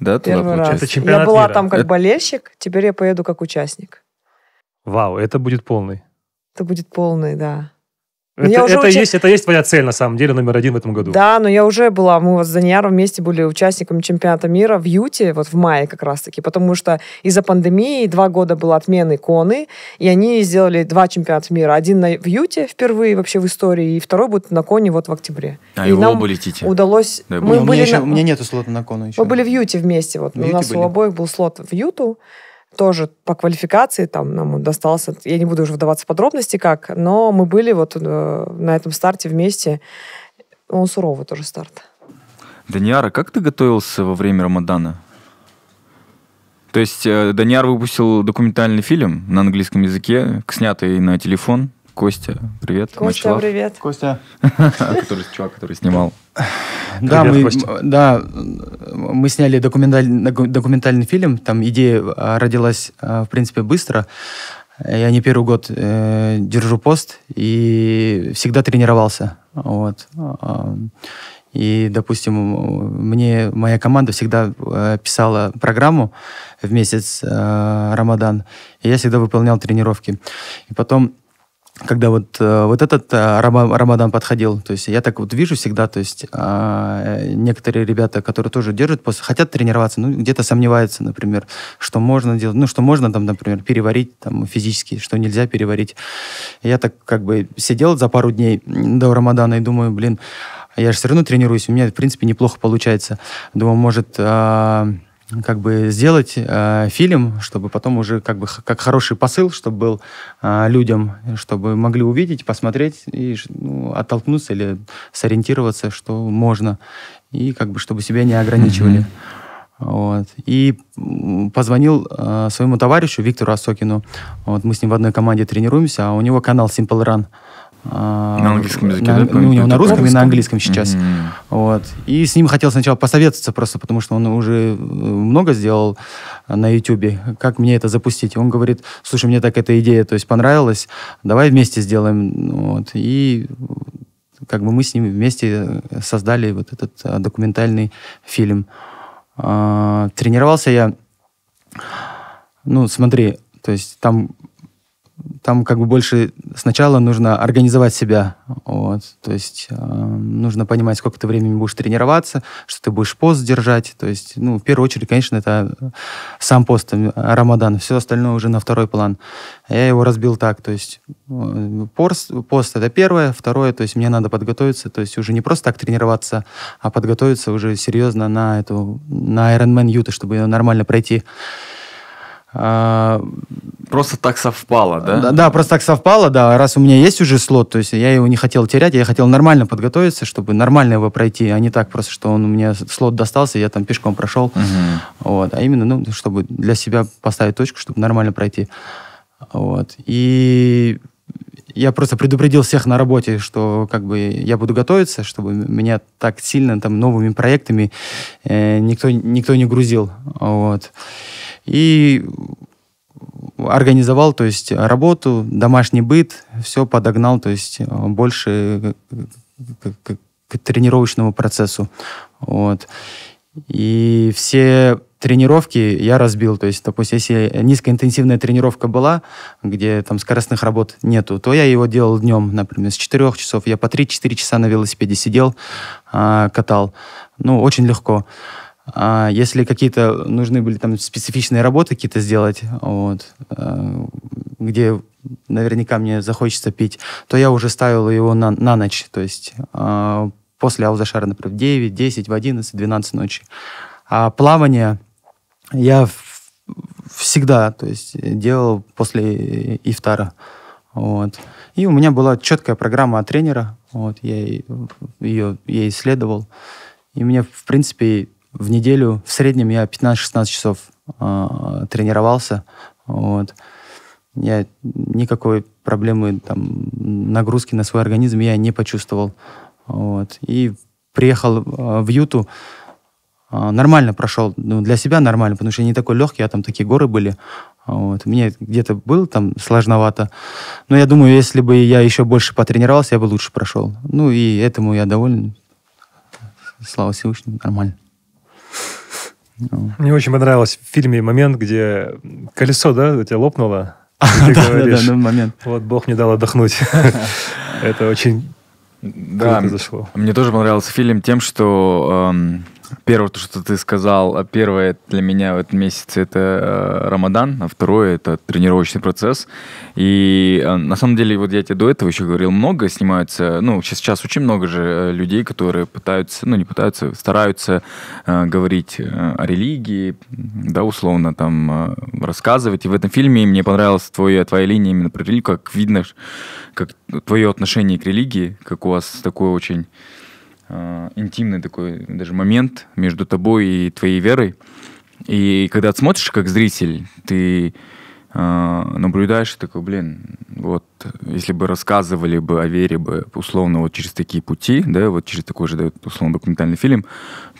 Да, туда Первый раз. Это чемпионат я была мира. там как это... болельщик, теперь я поеду как участник. Вау, это будет полный. Это будет полный, да. Ну, это, уже это, уча... есть, это есть твоя цель, на самом деле, номер один в этом году. Да, но я уже была, мы вот с Даниаром вместе были участниками чемпионата мира в Юте, вот в мае как раз-таки, потому что из-за пандемии два года был отмены иконы, и они сделали два чемпионата мира. Один на, в Юте впервые вообще в истории, и второй будет на коне вот в октябре. А, и, и вы оба летите. удалось... Да, мы у, были меня еще, у меня нету слота на кону еще. Мы были в Юте вместе, вот в у нас были. у обоих был слот в Юту, тоже по квалификации, там нам достался, я не буду уже вдаваться в подробности как, но мы были вот э, на этом старте вместе. Он суровый тоже старт. Даниара, как ты готовился во время Рамадана? То есть э, Даниар выпустил документальный фильм на английском языке, снятый на телефон. Костя, привет. Костя, Мачлав. привет. Костя. который, чувак, который снимал. Привет, да, мы, Костя. да, мы сняли документальный, документальный фильм. Там идея э, родилась, э, в принципе, быстро. Я не первый год э, держу пост и всегда тренировался. Вот. Э, и, допустим, мне моя команда всегда писала программу в месяц э, Рамадан, и я всегда выполнял тренировки. И потом когда вот, э, вот этот э, Рамадан подходил, то есть я так вот вижу всегда, то есть а, э, некоторые ребята, которые тоже держат пост, хотят тренироваться, ну, где-то сомневаются, например, что можно делать, ну, что можно там, например, переварить там физически, что нельзя переварить. Я так как бы сидел за пару дней до Рамадана и думаю, блин, я же все равно тренируюсь, у меня, в принципе, неплохо получается. Думаю, может, а, как бы сделать э, фильм, чтобы потом уже как бы как хороший посыл, чтобы был э, людям, чтобы могли увидеть, посмотреть и ну, оттолкнуться или сориентироваться, что можно, и как бы чтобы себя не ограничивали. Вот. И позвонил э, своему товарищу Виктору Асокину. Вот мы с ним в одной команде тренируемся, а у него канал Simple Run. А, на английском языке, на, да? Ну, у него на русском и на английском сейчас. Mm-hmm. Вот. И с ним хотел сначала посоветоваться просто, потому что он уже э, много сделал на YouTube. Как мне это запустить? Он говорит, слушай, мне так эта идея то есть, понравилась, давай вместе сделаем. Вот. И э, как бы мы с ним вместе э, создали вот этот документальный фильм. А, тренировался я, ну, смотри, то есть там там как бы больше сначала нужно организовать себя, вот, то есть э, нужно понимать, сколько ты времени будешь тренироваться, что ты будешь пост держать, то есть, ну, в первую очередь, конечно, это сам пост, э, Рамадан, все остальное уже на второй план. Я его разбил так, то есть э, пост, пост это первое, второе, то есть мне надо подготовиться, то есть уже не просто так тренироваться, а подготовиться уже серьезно на эту, на Ironman Юта, чтобы ее нормально пройти. А, просто так совпало, да? да? Да, просто так совпало, да. Раз у меня есть уже слот, то есть я его не хотел терять, я хотел нормально подготовиться, чтобы нормально его пройти, а не так просто, что он у меня слот достался, я там пешком прошел. Угу. Вот. А именно, ну, чтобы для себя поставить точку, чтобы нормально пройти. Вот. И я просто предупредил всех на работе, что как бы я буду готовиться, чтобы меня так сильно там новыми проектами э, никто, никто не грузил. Вот. И организовал, то есть работу, домашний быт, все подогнал, то есть больше к, к, к тренировочному процессу. Вот. И все тренировки я разбил. То есть, допустим, если низкоинтенсивная тренировка была, где там скоростных работ нету, то я его делал днем, например, с 4 часов. Я по 3-4 часа на велосипеде сидел, а, катал. Ну, очень легко. А если какие-то нужны были там специфичные работы какие-то сделать, вот, э, где наверняка мне захочется пить, то я уже ставил его на, на ночь, то есть а, после аузашара, например, в 9, 10, в 11, 12 ночи. А плавание я всегда, то есть делал после ифтара. Вот. И у меня была четкая программа от тренера, вот, я ее, ее исследовал. И мне, в принципе, в неделю, в среднем я 15-16 часов э, тренировался. Вот. Я никакой проблемы там, нагрузки на свой организм я не почувствовал. Вот. И приехал э, в Юту, э, нормально прошел, ну, для себя нормально, потому что я не такой легкий, а там такие горы были. Вот. Мне где-то было там сложновато. Но я думаю, если бы я еще больше потренировался, я бы лучше прошел. Ну и этому я доволен. Слава Всевышнему, нормально. Ну. Мне очень понравилось в фильме момент, где колесо, да, у тебя лопнуло. Да, да, да, ну, момент. Вот Бог мне дал отдохнуть. Это очень да, Мне тоже понравился фильм тем, что эм, Первое, то, что ты сказал, а, первое для меня в этом месяце это э, Рамадан, а второе это тренировочный процесс. И э, на самом деле, вот я тебе до этого еще говорил, много снимаются, ну, сейчас, сейчас очень много же э, людей, которые пытаются, ну, не пытаются, стараются э, говорить э, о религии, да, условно, там, э, рассказывать. И в этом фильме мне понравилась твоя, твоя линия именно про религию, как видно, как твое отношение к религии, как у вас такое очень Э, интимный такой даже момент между тобой и твоей верой. И когда ты смотришь как зритель, ты э, наблюдаешь и такой, блин, вот если бы рассказывали бы о вере бы условно вот через такие пути, да, вот через такой же да, условно документальный фильм,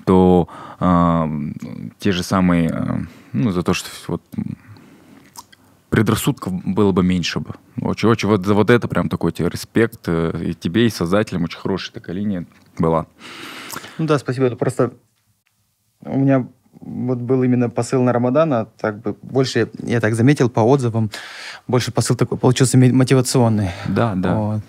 то э, те же самые, э, ну за то, что вот предрассудков было бы меньше бы. Очень, очень вот, вот это прям такой тебе респект э, и тебе, и создателям. Очень хорошая такая линия была. Ну да, спасибо. Это просто у меня вот был именно посыл на Рамадан, а так бы больше, я так заметил по отзывам, больше посыл такой получился мотивационный. Да, да. Вот.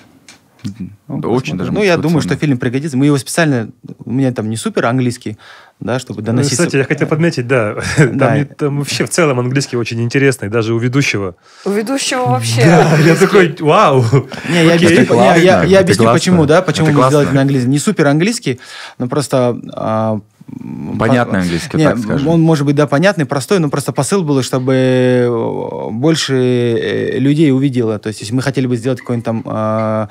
Ну, очень даже. Ну, я думаю, что фильм пригодится. Мы его специально... У меня там не супер английский, да, чтобы доносить... Ну, кстати, я хотел э, подметить, да, да. Там, там вообще в целом английский очень интересный, даже у ведущего. У ведущего вообще. Да, я такой, вау! Не, я объясню, я, я, я объясню почему, да, почему мы сделали на английском. Не супер английский, но просто а, Понятный английский, не, так скажем. Он, может быть, да, понятный, простой, но просто посыл был, чтобы э, больше э, людей увидело. То есть, если мы хотели бы сделать какой-нибудь там... А,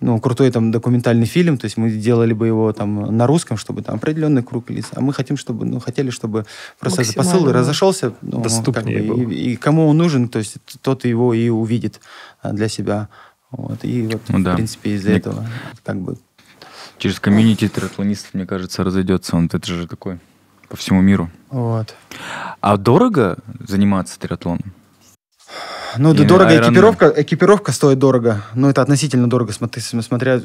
ну, крутой там документальный фильм, то есть мы делали бы его там на русском, чтобы там определенный круг лиц, а мы хотим, чтобы, ну, хотели, чтобы просто посыл разошелся, ну, доступнее как бы, был. И, и кому он нужен, то есть тот его и увидит а, для себя. Вот, и вот, ну, да. в принципе, из-за Ник... этого как бы Через комьюнити триатлонистов, мне кажется, разойдется. Он это же такой по всему миру. Вот. А дорого заниматься триатлоном? Ну, да, дорого экипировка, экипировка стоит дорого. но это относительно дорого, смотря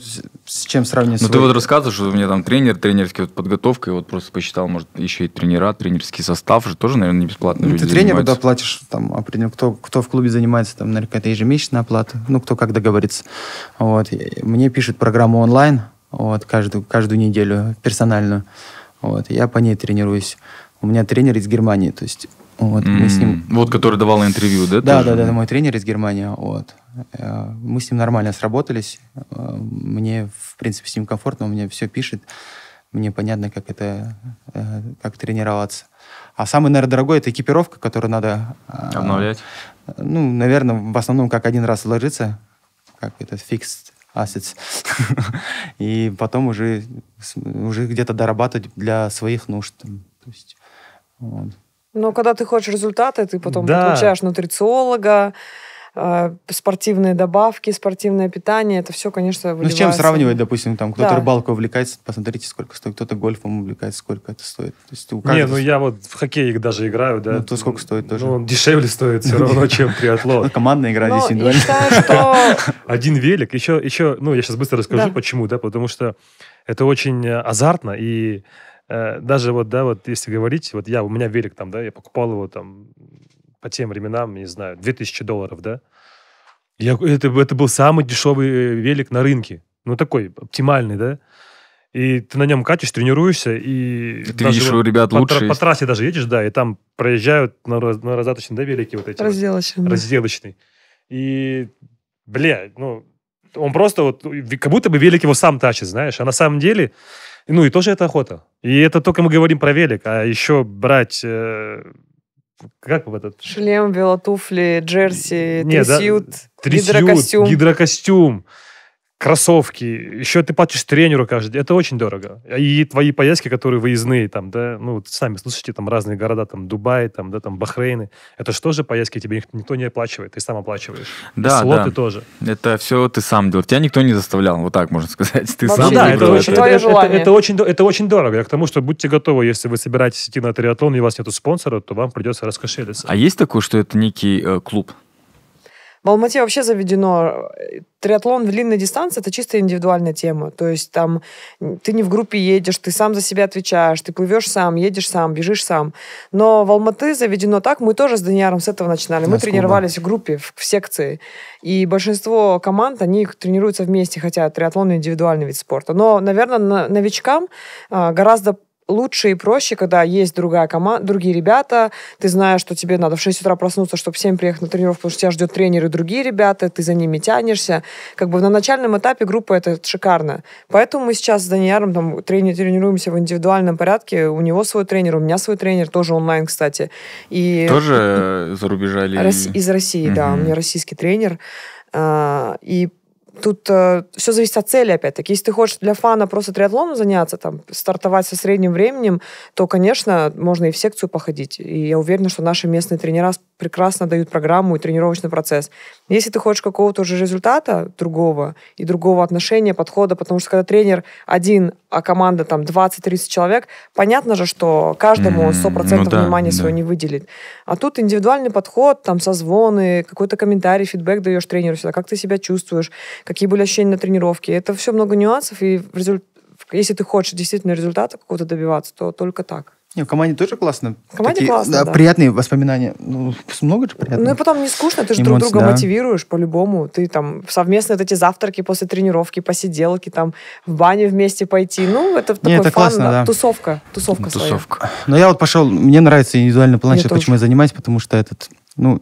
с чем сравнивать. Ну, ты вот рассказываешь, что у меня там тренер, тренерский вот подготовка, и вот просто посчитал, может, еще и тренера, тренерский состав же тоже, наверное, не бесплатно ну, люди Ты тренеру, да, платишь, там, определенно, а кто, кто в клубе занимается, там, наверное, какая-то ежемесячная оплата, ну, кто как договорится. Вот. Мне пишет программу онлайн, вот, каждую, каждую неделю персональную. Вот, я по ней тренируюсь. У меня тренер из Германии, то есть вот, mm-hmm. мы с ним... Вот, который давал интервью, да? Да, тоже? да, да, мой тренер из Германии, вот. Э, мы с ним нормально сработались. Э, мне, в принципе, с ним комфортно, он мне все пишет. Мне понятно, как это, э, как тренироваться. А самый, наверное, дорогой – это экипировка, которую надо... Обновлять? Ну, наверное, в основном как один раз ложиться, как этот фикс assets. И потом уже, уже где-то дорабатывать для своих нужд. То есть, вот. Но когда ты хочешь результаты, ты потом да. подключаешь нутрициолога, Э, спортивные добавки, спортивное питание, это все, конечно, выливается. Ну, с чем сравнивать, допустим, там кто-то да. рыбалкой увлекается, посмотрите, сколько стоит, кто-то гольфом увлекается, сколько это стоит. То есть, у каждого... Не, ну я вот в хоккей даже играю, да. Ну, то сколько стоит ну, тоже? Ну, он дешевле стоит все равно, чем триатлон. Командная игра здесь индивидуально. Один велик, еще, еще, ну, я сейчас быстро расскажу, почему, да, потому что это очень э, азартно и э, даже вот, да, вот если говорить, вот я, у меня велик там, да, я покупал его там по тем временам, не знаю, 2000 долларов, да? Я, это, это был самый дешевый э, велик на рынке. Ну, такой оптимальный, да? И ты на нем катишь, тренируешься, и... Ты видишь, у ребят по, лучше. По, по трассе даже едешь, да, и там проезжают на, на раздаточном, да, велики вот эти. Разделочный. Вот, разделочный. И, бля, ну, он просто вот, как будто бы велик его сам тащит, знаешь. А на самом деле, ну, и тоже это охота. И это только мы говорим про велик, а еще брать э, как в этот... Шлем, велотуфли, джерси, Нет, да, гидрокостюм. гидрокостюм кроссовки, еще ты платишь тренеру каждый день. Это очень дорого. И твои поездки, которые выездные, там, да, ну, сами слушайте, там разные города, там, Дубай, там, да, там, Бахрейны. Это же тоже поездки, тебе никто не оплачивает, ты сам оплачиваешь. Да, и слоты да. тоже. Это все ты сам делал. Тебя никто не заставлял, вот так можно сказать. Ты Вообще, сам ну да, это, очень, это, это, это, это, очень, это очень дорого. Я к тому, что будьте готовы, если вы собираетесь идти на триатлон, и у вас нету спонсора, то вам придется раскошелиться. А есть такое, что это некий э, клуб? В Алмате вообще заведено э, триатлон в длинной дистанции это чисто индивидуальная тема. То есть там ты не в группе едешь, ты сам за себя отвечаешь, ты плывешь сам, едешь сам, бежишь сам. Но в Алматы заведено так, мы тоже с Даниаром с этого начинали. Мы Насколько? тренировались в группе, в, в секции. И большинство команд, они тренируются вместе, хотя триатлон индивидуальный вид спорта. Но, наверное, новичкам а, гораздо лучше и проще, когда есть другая команда, другие ребята, ты знаешь, что тебе надо в 6 утра проснуться, чтобы всем приехать на тренировку, потому что тебя ждет тренер и другие ребята, ты за ними тянешься. Как бы на начальном этапе группа это шикарно. Поэтому мы сейчас с Данияром там трени тренируемся в индивидуальном порядке. У него свой тренер, у меня свой тренер, тоже онлайн, кстати. И... Тоже э, за рубежа или... Рос... Из России, угу. да. У меня российский тренер. А, и тут э, все зависит от цели, опять-таки. Если ты хочешь для фана просто триатлоном заняться, там, стартовать со средним временем, то, конечно, можно и в секцию походить. И я уверена, что наши местные тренера прекрасно дают программу и тренировочный процесс. Если ты хочешь какого-то уже результата другого и другого отношения, подхода, потому что когда тренер один, а команда там 20-30 человек, понятно же, что каждому 100% mm, ну, да, внимания да. своего не выделит. А тут индивидуальный подход, там созвоны, какой-то комментарий, фидбэк даешь тренеру всегда, как ты себя чувствуешь, какие были ощущения на тренировке. Это все много нюансов, и в результ... если ты хочешь действительно результата какого-то добиваться, то только так. Не, в команде тоже классно. В команде Такие, классно, да, да. Приятные воспоминания. Ну, много же приятных. Ну, и потом не скучно, ты же Эмоции, друг друга да. мотивируешь по-любому. Ты там совместно вот эти завтраки после тренировки, посиделки, там в бане вместе пойти. Ну, это такой Не, это фан, классно, да. да. Тусовка, тусовка Тусовка. Своя. Но я вот пошел, мне нравится индивидуальный план планшет, почему я занимаюсь, потому что этот, ну,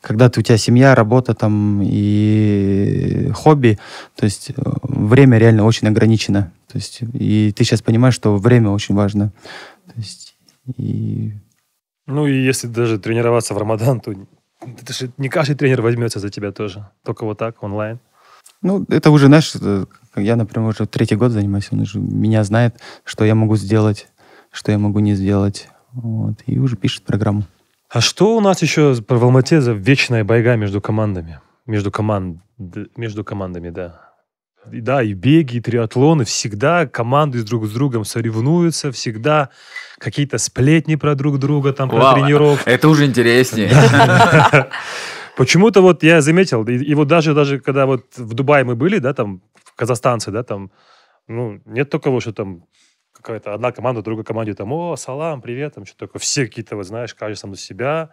когда ты, у тебя семья, работа там и хобби, то есть э, время реально очень ограничено. То есть, и ты сейчас понимаешь, что время очень важно. То есть, и... Ну и если даже тренироваться в Рамадан, то это же не каждый тренер возьмется за тебя тоже. Только вот так, онлайн. Ну, это уже, знаешь, я, например, уже третий год занимаюсь, он уже меня знает, что я могу сделать, что я могу не сделать. Вот, и уже пишет программу. А что у нас еще в Алмате за вечная бойга между командами? Между, команд... между командами, да да, и беги, и триатлоны, всегда команды друг с другом соревнуются, всегда какие-то сплетни про друг друга, там, про Вау, тренировок. Это уже интереснее. Почему-то вот я заметил, и, вот даже, даже когда вот в Дубае мы были, да, там, в казахстанцы, да, там, ну, нет такого, что там какая-то одна команда, другая команде там, о, салам, привет, там, что такое, все какие-то, вот, знаешь, каждый сам на себя,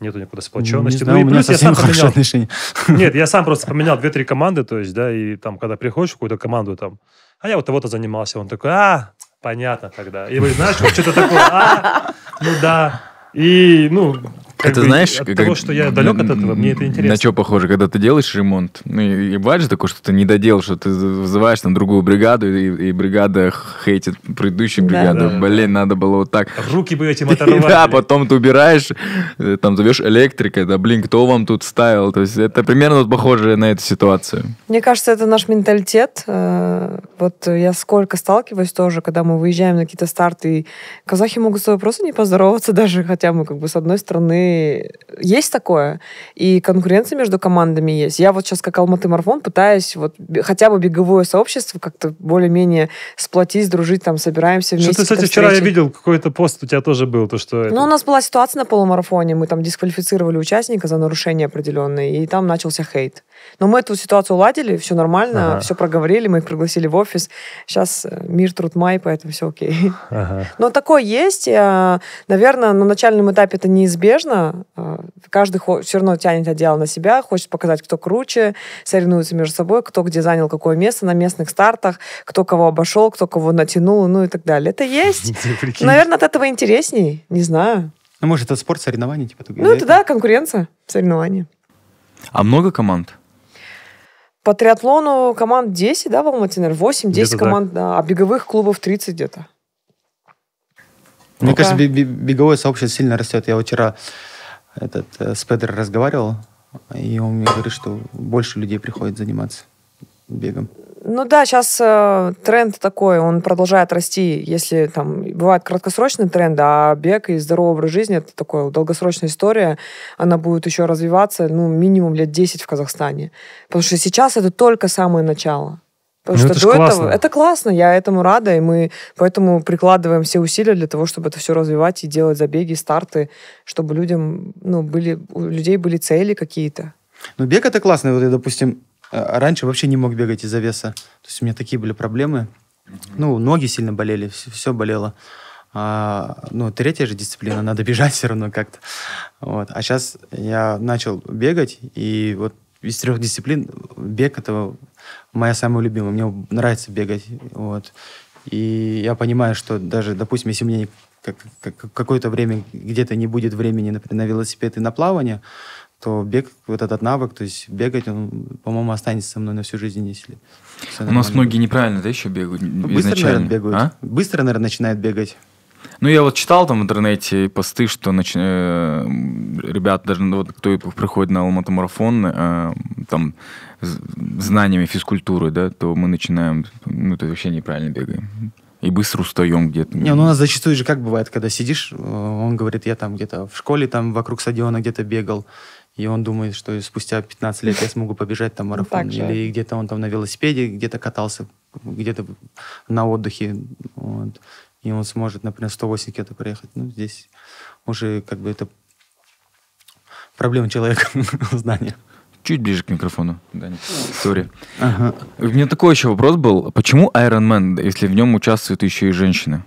нету никуда сплоченности. Не знаю, ну, и плюс я сам поменял... отношения. Нет, я сам просто поменял 2-3 команды, то есть, да, и там, когда приходишь в какую-то команду, там, а я вот того-то занимался, он такой, а, понятно тогда. И вы знаешь, вот что-то такое, а, ну да. И, ну, это знаешь, от как, того, что я далек на, от этого, мне это интересно. На что похоже, когда ты делаешь ремонт? Ну, и, и бывает же такое, что ты не доделал, что ты вызываешь там другую бригаду, и, и бригада хейтит предыдущую бригаду. Да, Блин, да. надо было вот так. Руки бы этим оторвали. Да, потом ты убираешь, э, там зовешь электрика, да, блин, кто вам тут ставил? То есть это примерно вот похоже на эту ситуацию. Мне кажется, это наш менталитет. Э, вот я сколько сталкиваюсь тоже, когда мы выезжаем на какие-то старты, и казахи могут с тобой просто не поздороваться даже, хотя мы как бы с одной стороны есть такое, и конкуренция между командами есть. Я вот сейчас, как Алматы марфон пытаюсь вот хотя бы беговое сообщество как-то более-менее сплотить, дружить, там, собираемся вместе. Что ты, кстати, вчера я видел какой-то пост у тебя тоже был, то что... Ну, это... Ну, у нас была ситуация на полумарафоне, мы там дисквалифицировали участника за нарушение определенное, и там начался хейт. Но мы эту ситуацию уладили, все нормально, ага. все проговорили, мы их пригласили в офис. Сейчас э, мир, труд, май, поэтому все окей. Ага. Но такое есть. Э, Наверное, на начальном этапе это неизбежно, сложно. Э, каждый все равно тянет одеяло на себя, хочет показать, кто круче, соревнуются между собой, кто где занял какое место на местных стартах, кто кого обошел, кто кого натянул, ну и так далее. Это есть. Наверное, от этого интересней. Не знаю. Ну, может, это спорт соревнований? Типа, ну, это да, конкуренция, соревнования. А много команд? По триатлону команд 10, да, в Алмате, наверное, 8-10 команд, так. да, а беговых клубов 30 где-то. Мне кажется, беговое сообщество сильно растет. Я вчера э, этот, э, с Педро разговаривал, и он мне говорит, что больше людей приходит заниматься бегом. Ну да, сейчас э, тренд такой, он продолжает расти, если там бывают краткосрочные тренды, а бег и здоровый образ жизни это такая долгосрочная история, она будет еще развиваться, ну минимум лет 10 в Казахстане, потому что сейчас это только самое начало. Потому ну, что это до этого классно. это классно, я этому рада, и мы поэтому прикладываем все усилия для того, чтобы это все развивать и делать забеги, старты, чтобы людям, ну, были, у людей были цели какие-то. Ну, бег это классно. Вот я, допустим, э, раньше вообще не мог бегать из-за веса. То есть у меня такие были проблемы. Ну, ноги сильно болели, все, все болело. А, ну, третья же дисциплина, надо бежать все равно как-то. Вот. А сейчас я начал бегать, и вот из трех дисциплин бег это моя самая любимая. Мне нравится бегать. Вот. И я понимаю, что даже, допустим, если у меня как, какое-то время где-то не будет времени, например, на велосипед и на плавание, то бег, вот этот навык, то есть бегать, он, по-моему, останется со мной на всю жизнь, если... У нас многие неправильно, да, еще бегают ну, Быстро, наверное, бегают. А? Быстро, наверное, начинают бегать. Ну, я вот читал там в интернете посты, что нач... э, ребят, даже ну, вот, кто приходит на Алматы-марафон, э, там, знаниями физкультуры, да, то мы начинаем, ну, то вообще неправильно бегаем. И быстро устаем где-то. Не, ну у нас зачастую же как бывает, когда сидишь, э, он говорит, я там где-то в школе, там вокруг стадиона где-то бегал, и он думает, что спустя 15 лет я смогу побежать там ну, марафон. Ну, Или где-то он там на велосипеде где-то катался, где-то на отдыхе. Вот и он сможет, например, 108 кето проехать. Ну, здесь уже как бы это проблема человека знания. Чуть ближе к микрофону, Даня. Сори. Ага. У меня такой еще вопрос был. Почему Iron Man, если в нем участвуют еще и женщины?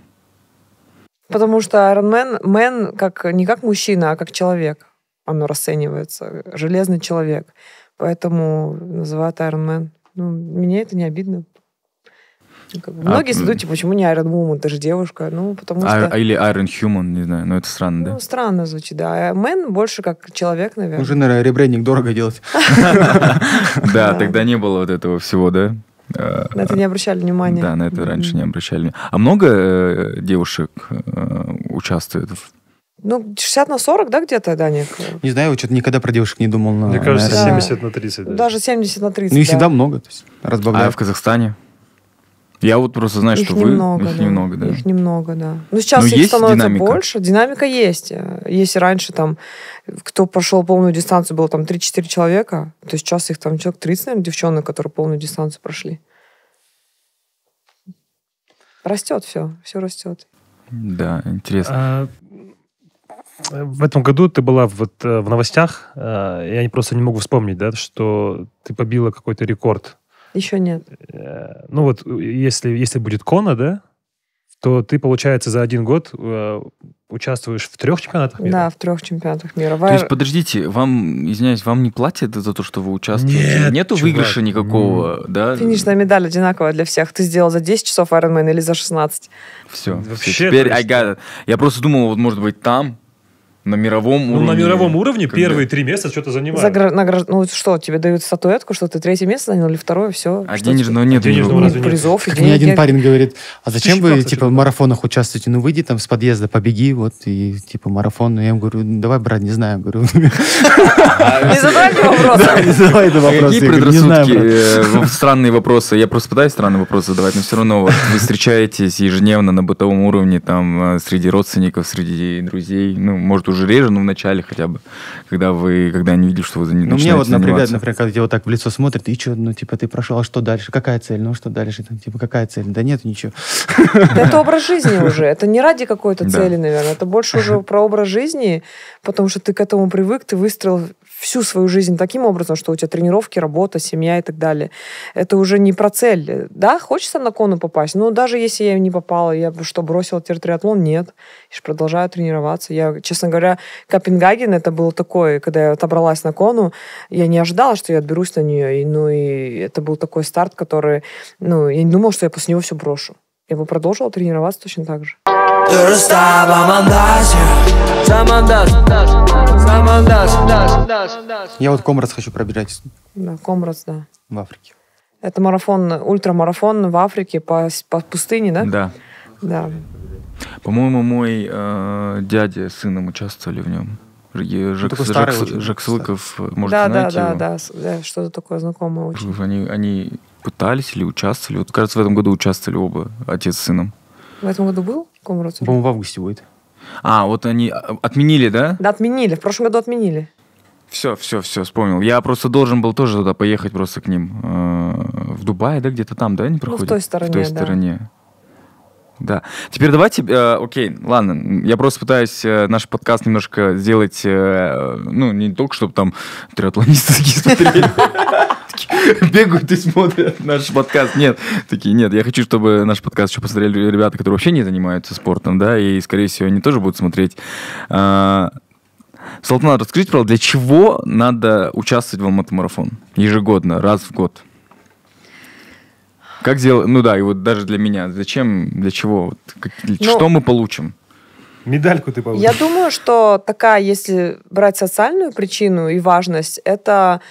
Потому что Iron Man, man как, не как мужчина, а как человек. Оно расценивается. Железный человек. Поэтому называют Iron Man. Ну, меня это не обидно. Ну, как бы, а, многие а, задают, типа, почему не Iron Woman, ты же девушка? Ну, потому а, что... Или Iron Human, не знаю, но это странно, ну, да? странно звучит, да. А Man больше как человек, наверное. Уже, наверное, ребрендинг дорого делать. Да, тогда не было вот этого всего, да? А, на это не обращали внимания. Да, на это раньше не обращали. А много э, девушек э, участвует в ну, 60 на 40, да, где-то, Даник? Не знаю, я что-то никогда про девушек не думал. На, Мне кажется, на... 70 на 30. Ну, да. Даже 70 на 30, Ну, и да. всегда много, то есть разбавляю. А в Казахстане? Я вот просто знаю, их что немного, вы... Их да. немного, да. Их немного, да. Ну сейчас Но ну, их становится динамика? больше. Динамика есть. Если раньше там, кто прошел полную дистанцию, было там 3-4 человека, то сейчас их там человек 30, наверное, девчонок, которые полную дистанцию прошли. Растет все, все растет. Да, интересно. А, в этом году ты была вот э, в новостях, э, я просто не могу вспомнить, да, что ты побила какой-то рекорд еще нет. Э, ну вот, э, если, если будет Кона, да, то ты, получается, за один год э, участвуешь в трех чемпионатах мира? Да, в трех чемпионатах мира. То есть, подождите, вам, извиняюсь, вам не платят за то, что вы участвуете? Нет, Нету чувак. выигрыша ну, никакого, mm. да? Финишная медаль одинаковая для всех. Ты сделал за 10 часов Ironman или за 16. Все, Вообще, все. теперь есть... I got it. Я просто думал, вот, может быть, там на мировом ну, уровне. На мировом уровне когда... первые три места что-то занимают. За гра... награж... Ну что, тебе дают статуэтку, что ты третье место занял или второе, все. А денежного типа ну, нет. А денежного ну, ну, нет. Призов, как мне один парень говорит, а зачем вы типа в марафонах участвуете? Ну выйди там с подъезда, побеги, вот, и типа марафон. Ну я ему говорю, давай, брат, не знаю. Говорю, не задавай вопрос. Не Какие предрассудки? Э, странные вопросы. Я просто пытаюсь странные вопросы задавать, но все равно вы встречаетесь ежедневно на бытовом уровне, там, э, среди родственников, среди друзей, ну, может, уже уже реже, но в начале хотя бы, когда вы, когда они видели, что вы за Ну, мне вот напрягает, например, когда тебе вот так в лицо смотрят, и что, ну, типа, ты прошел, а что дальше? Какая цель? Ну, а что дальше? Там, типа, какая цель? Да нет, ничего. Это образ жизни уже. Это не ради какой-то цели, наверное. Это больше уже про образ жизни, потому что ты к этому привык, ты выстроил всю свою жизнь таким образом, что у тебя тренировки, работа, семья и так далее. Это уже не про цель. Да, хочется на кону попасть, но даже если я не попала, я бы что, бросила теперь триатлон? Нет. Я же продолжаю тренироваться. Я, честно говоря, Копенгаген это было такое, когда я отобралась на кону, я не ожидала, что я отберусь на нее. И, ну, и это был такой старт, который, ну, я не думала, что я после него все брошу. Я бы продолжила тренироваться точно так же. Dur stop, I'm on dash Я вот Комрадс хочу пробежать Да, Комрадс, да В Африке Это марафон, ультрамарафон в Африке по, по пустыне, да? Да Да По-моему, мой э, дядя с сыном участвовали в нем Жак, ну, э, может, да, знаете да, его? Да, да, да, что-то такое знакомое очень. Они, они пытались или участвовали? Вот, кажется, в этом году участвовали оба, отец с сыном. В этом году был? В По-моему, в августе будет. А, вот они а, отменили, да? Да, отменили. В прошлом году отменили. Все, все, все, вспомнил. Я просто должен был тоже туда поехать просто к ним. Э, в Дубае, да, где-то там, да, не проходит? Ну, в той стороне, В той да. Да. Теперь давайте, э, окей, ладно, я просто пытаюсь э, наш подкаст немножко сделать, э, ну, не только, чтобы там триатлонисты смотрели, бегают и смотрят наш подкаст. Нет, такие, нет, я хочу, чтобы наш подкаст еще посмотрели ребята, которые вообще не занимаются спортом, да, и, скорее всего, они тоже будут смотреть. А, Салтанат, расскажите, пожалуйста, для чего надо участвовать в Алматы-марафон ежегодно, раз в год? Как сделать, ну да, и вот даже для меня, зачем, для чего, ну, что мы получим? Медальку ты получишь. Я думаю, что такая, если брать социальную причину и важность, это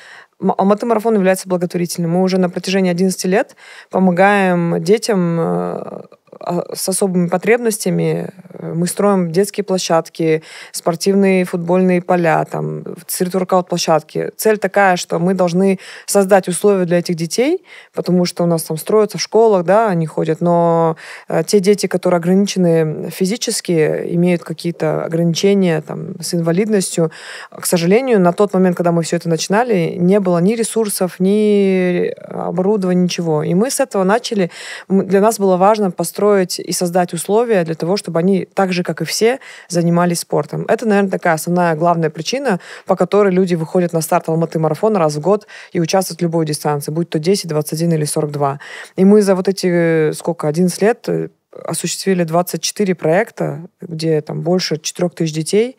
Алматы марафон является благотворительным. Мы уже на протяжении 11 лет помогаем детям э, а, с особыми потребностями. Э, мы строим детские площадки, спортивные футбольные поля, там, цирк-воркаут площадки. Цель такая, что мы должны создать условия для этих детей, потому что у нас там строятся в школах, да, они ходят, но э, те дети, которые ограничены физически, имеют какие-то ограничения там, с инвалидностью, к сожалению, на тот момент, когда мы все это начинали, не было ни ресурсов, ни э, оборудования, ничего. И мы с этого начали. Для нас было важно построить устроить и создать условия для того, чтобы они так же, как и все, занимались спортом. Это, наверное, такая основная главная причина, по которой люди выходят на старт Алматы марафона раз в год и участвуют в любой дистанции, будь то 10, 21 или 42. И мы за вот эти, э, сколько, 11 лет э, осуществили 24 проекта, где там больше 4 тысяч детей,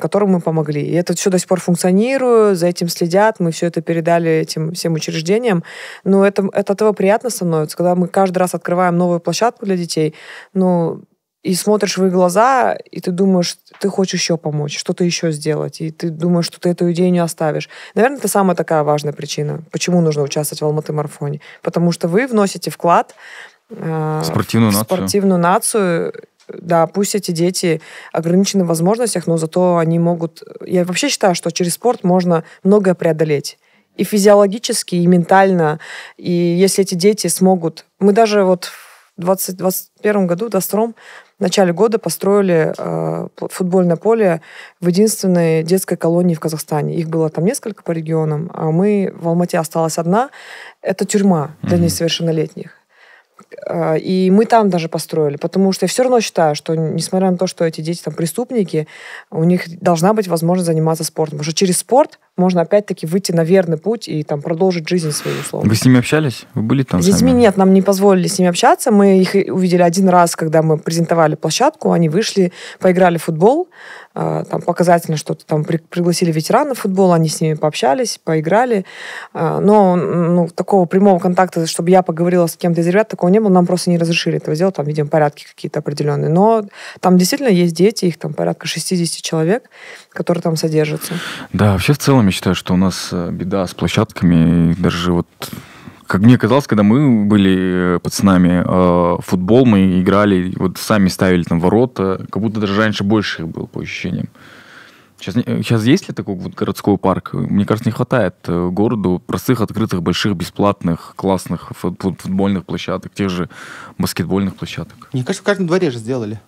которым мы помогли. И это все до сих пор функционирует, за этим следят, мы все это передали этим всем учреждениям. Но это, это этого приятно становится, когда мы каждый раз открываем новую площадку для детей, ну, и смотришь в их глаза, и ты думаешь, ты хочешь еще помочь, что-то еще сделать, и ты думаешь, что ты эту идею не оставишь. Наверное, это самая такая важная причина, почему нужно участвовать в Алматы-марафоне. Потому что вы вносите вклад э, спортивную, в нацию. спортивную нацию да, пусть эти дети ограничены в возможностях, но зато они могут... Я вообще считаю, что через спорт можно многое преодолеть и физиологически, и ментально. И если эти дети смогут... Мы даже вот в 2021 году, в 22 в начале года построили э, футбольное поле в единственной детской колонии в Казахстане. Их было там несколько по регионам, а мы в Алмате осталась одна. Это тюрьма для несовершеннолетних. А, и мы там даже построили, потому что я все равно считаю, что несмотря на то, что эти дети там преступники, у них должна быть возможность заниматься спортом. Потому что через спорт можно опять-таки выйти на верный путь и там продолжить жизнь свою, условно. Вы с ними общались? Вы были там С детьми нет, нам не позволили с ними общаться. Мы их увидели один раз, когда мы презентовали площадку, они вышли, поиграли в футбол, а, там показательно что-то там пригласили ветеранов футбола, они с ними пообщались, поиграли. А, но ну, такого прямого контакта, чтобы я поговорила с кем-то из ребят, такого не было. Нам просто не разрешили этого сделать. Там, видимо, порядки какие-то определенные. Но там действительно есть дети, их там порядка 60 человек, которые там содержатся. Да, вообще в целом я считаю, что у нас э, беда с площадками. И даже вот как мне казалось, когда мы были э, пацанами, э, футбол мы играли, вот сами ставили там ворота, как будто даже раньше больше их было, по ощущениям. Сейчас, э, сейчас есть ли такой вот городской парк? Мне кажется, не хватает э, городу простых, открытых, больших, бесплатных, классных футбольных площадок, тех же баскетбольных площадок. Мне кажется, в каждом дворе же сделали.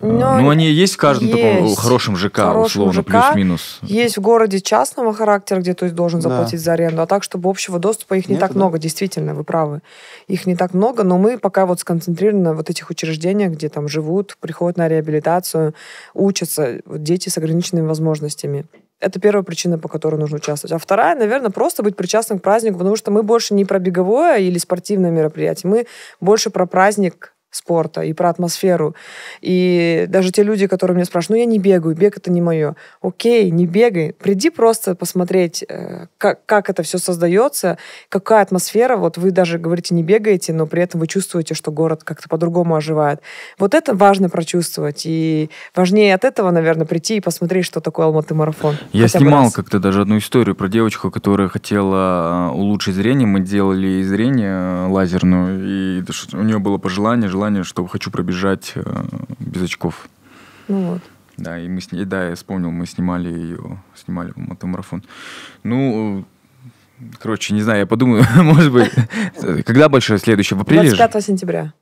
Но ну, они есть в каждом есть. таком хорошем ЖК, хорошем условно, плюс-минус. Есть в городе частного характера, где то есть должен заплатить да. за аренду, а так, чтобы общего доступа их не Нет, так да. много, действительно, вы правы. Их не так много, но мы пока вот сконцентрированы на вот этих учреждениях, где там живут, приходят на реабилитацию, учатся вот дети с ограниченными возможностями. Это первая причина, по которой нужно участвовать. А вторая, наверное, просто быть причастным к празднику, потому что мы больше не про беговое или спортивное мероприятие, мы больше про праздник спорта, и про атмосферу. И даже те люди, которые мне спрашивают, ну я не бегаю, бег это не мое. Окей, не бегай. Приди просто посмотреть, э, как, как это все создается, какая атмосфера. Вот вы даже говорите, не бегаете, но при этом вы чувствуете, что город как-то по-другому оживает. Вот это важно прочувствовать. И важнее от этого, наверное, прийти и посмотреть, что такое Алматы-марафон. Я снимал как-то даже одну историю про девочку, которая хотела э, улучшить зрение. Мы делали зрение э, лазерную, и у нее было пожелание, желание желание, что хочу пробежать э, без очков. Ну вот. Да, и мы с ней, да, я вспомнил, мы снимали ее, снимали мотомарафон. Ну, короче, не знаю, я подумаю, может быть, когда большое следующее? В апреле 25 сентября.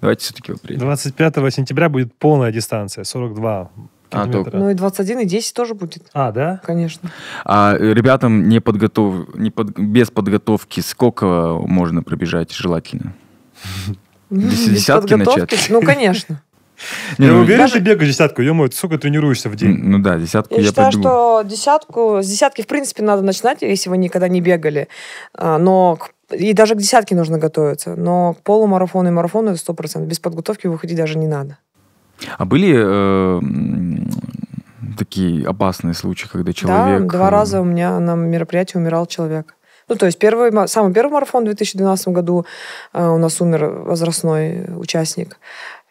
Давайте все-таки в апреле. 25 сентября будет полная дистанция, 42 а, Ну и 21, и 10 тоже будет. А, да? Конечно. А э, ребятам не подготов... не под... без подготовки сколько можно пробежать желательно? Десятки начать. Ну, конечно. Не, ну, уверен, даже... ты бегаешь десятку, ё ты сколько тренируешься в день? Ну да, десятку я, я считаю, что десятку, с десятки, в принципе, надо начинать, если вы никогда не бегали. А, но и даже к десятке нужно готовиться. Но к полумарафону и марафону это процентов Без подготовки выходить даже не надо. А были э, такие опасные случаи, когда человек... Да, два э, раза у меня на мероприятии умирал человек. Ну, то есть первый, самый первый марафон в 2012 году э, у нас умер возрастной участник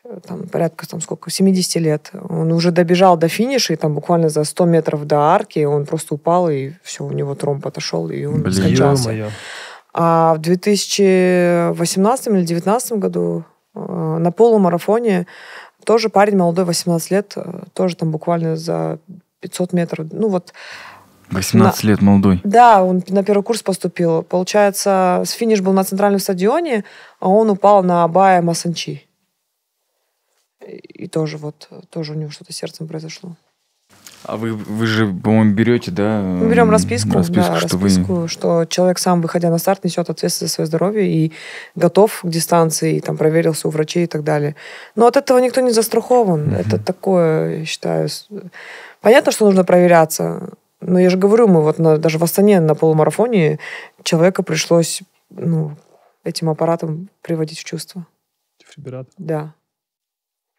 э, там, порядка там, сколько, 70 лет. Он уже добежал до финиша, и там буквально за 100 метров до арки он просто упал, и все, у него тромб отошел, и он Блин, скончался. мое. А в 2018 или 2019 году э, на полумарафоне тоже парень молодой, 18 лет, э, тоже там буквально за 500 метров, ну вот 18 на... лет молодой. Да, он на первый курс поступил. Получается, финиш был на центральном стадионе, а он упал на Абая Масанчи. И тоже вот, тоже у него что-то сердцем произошло. А вы, вы же, по-моему, берете, да? Мы берем расписку, расписку, да, что, расписку вы... что человек сам, выходя на старт, несет ответственность за свое здоровье и готов к дистанции, и там проверился у врачей и так далее. Но от этого никто не застрахован. Угу. Это такое, я считаю... Понятно, что нужно проверяться, но ну, я же говорю, мы вот на, даже в Астане на полумарафоне человека пришлось ну, этим аппаратом приводить в чувство. Дефибриллятор? Да.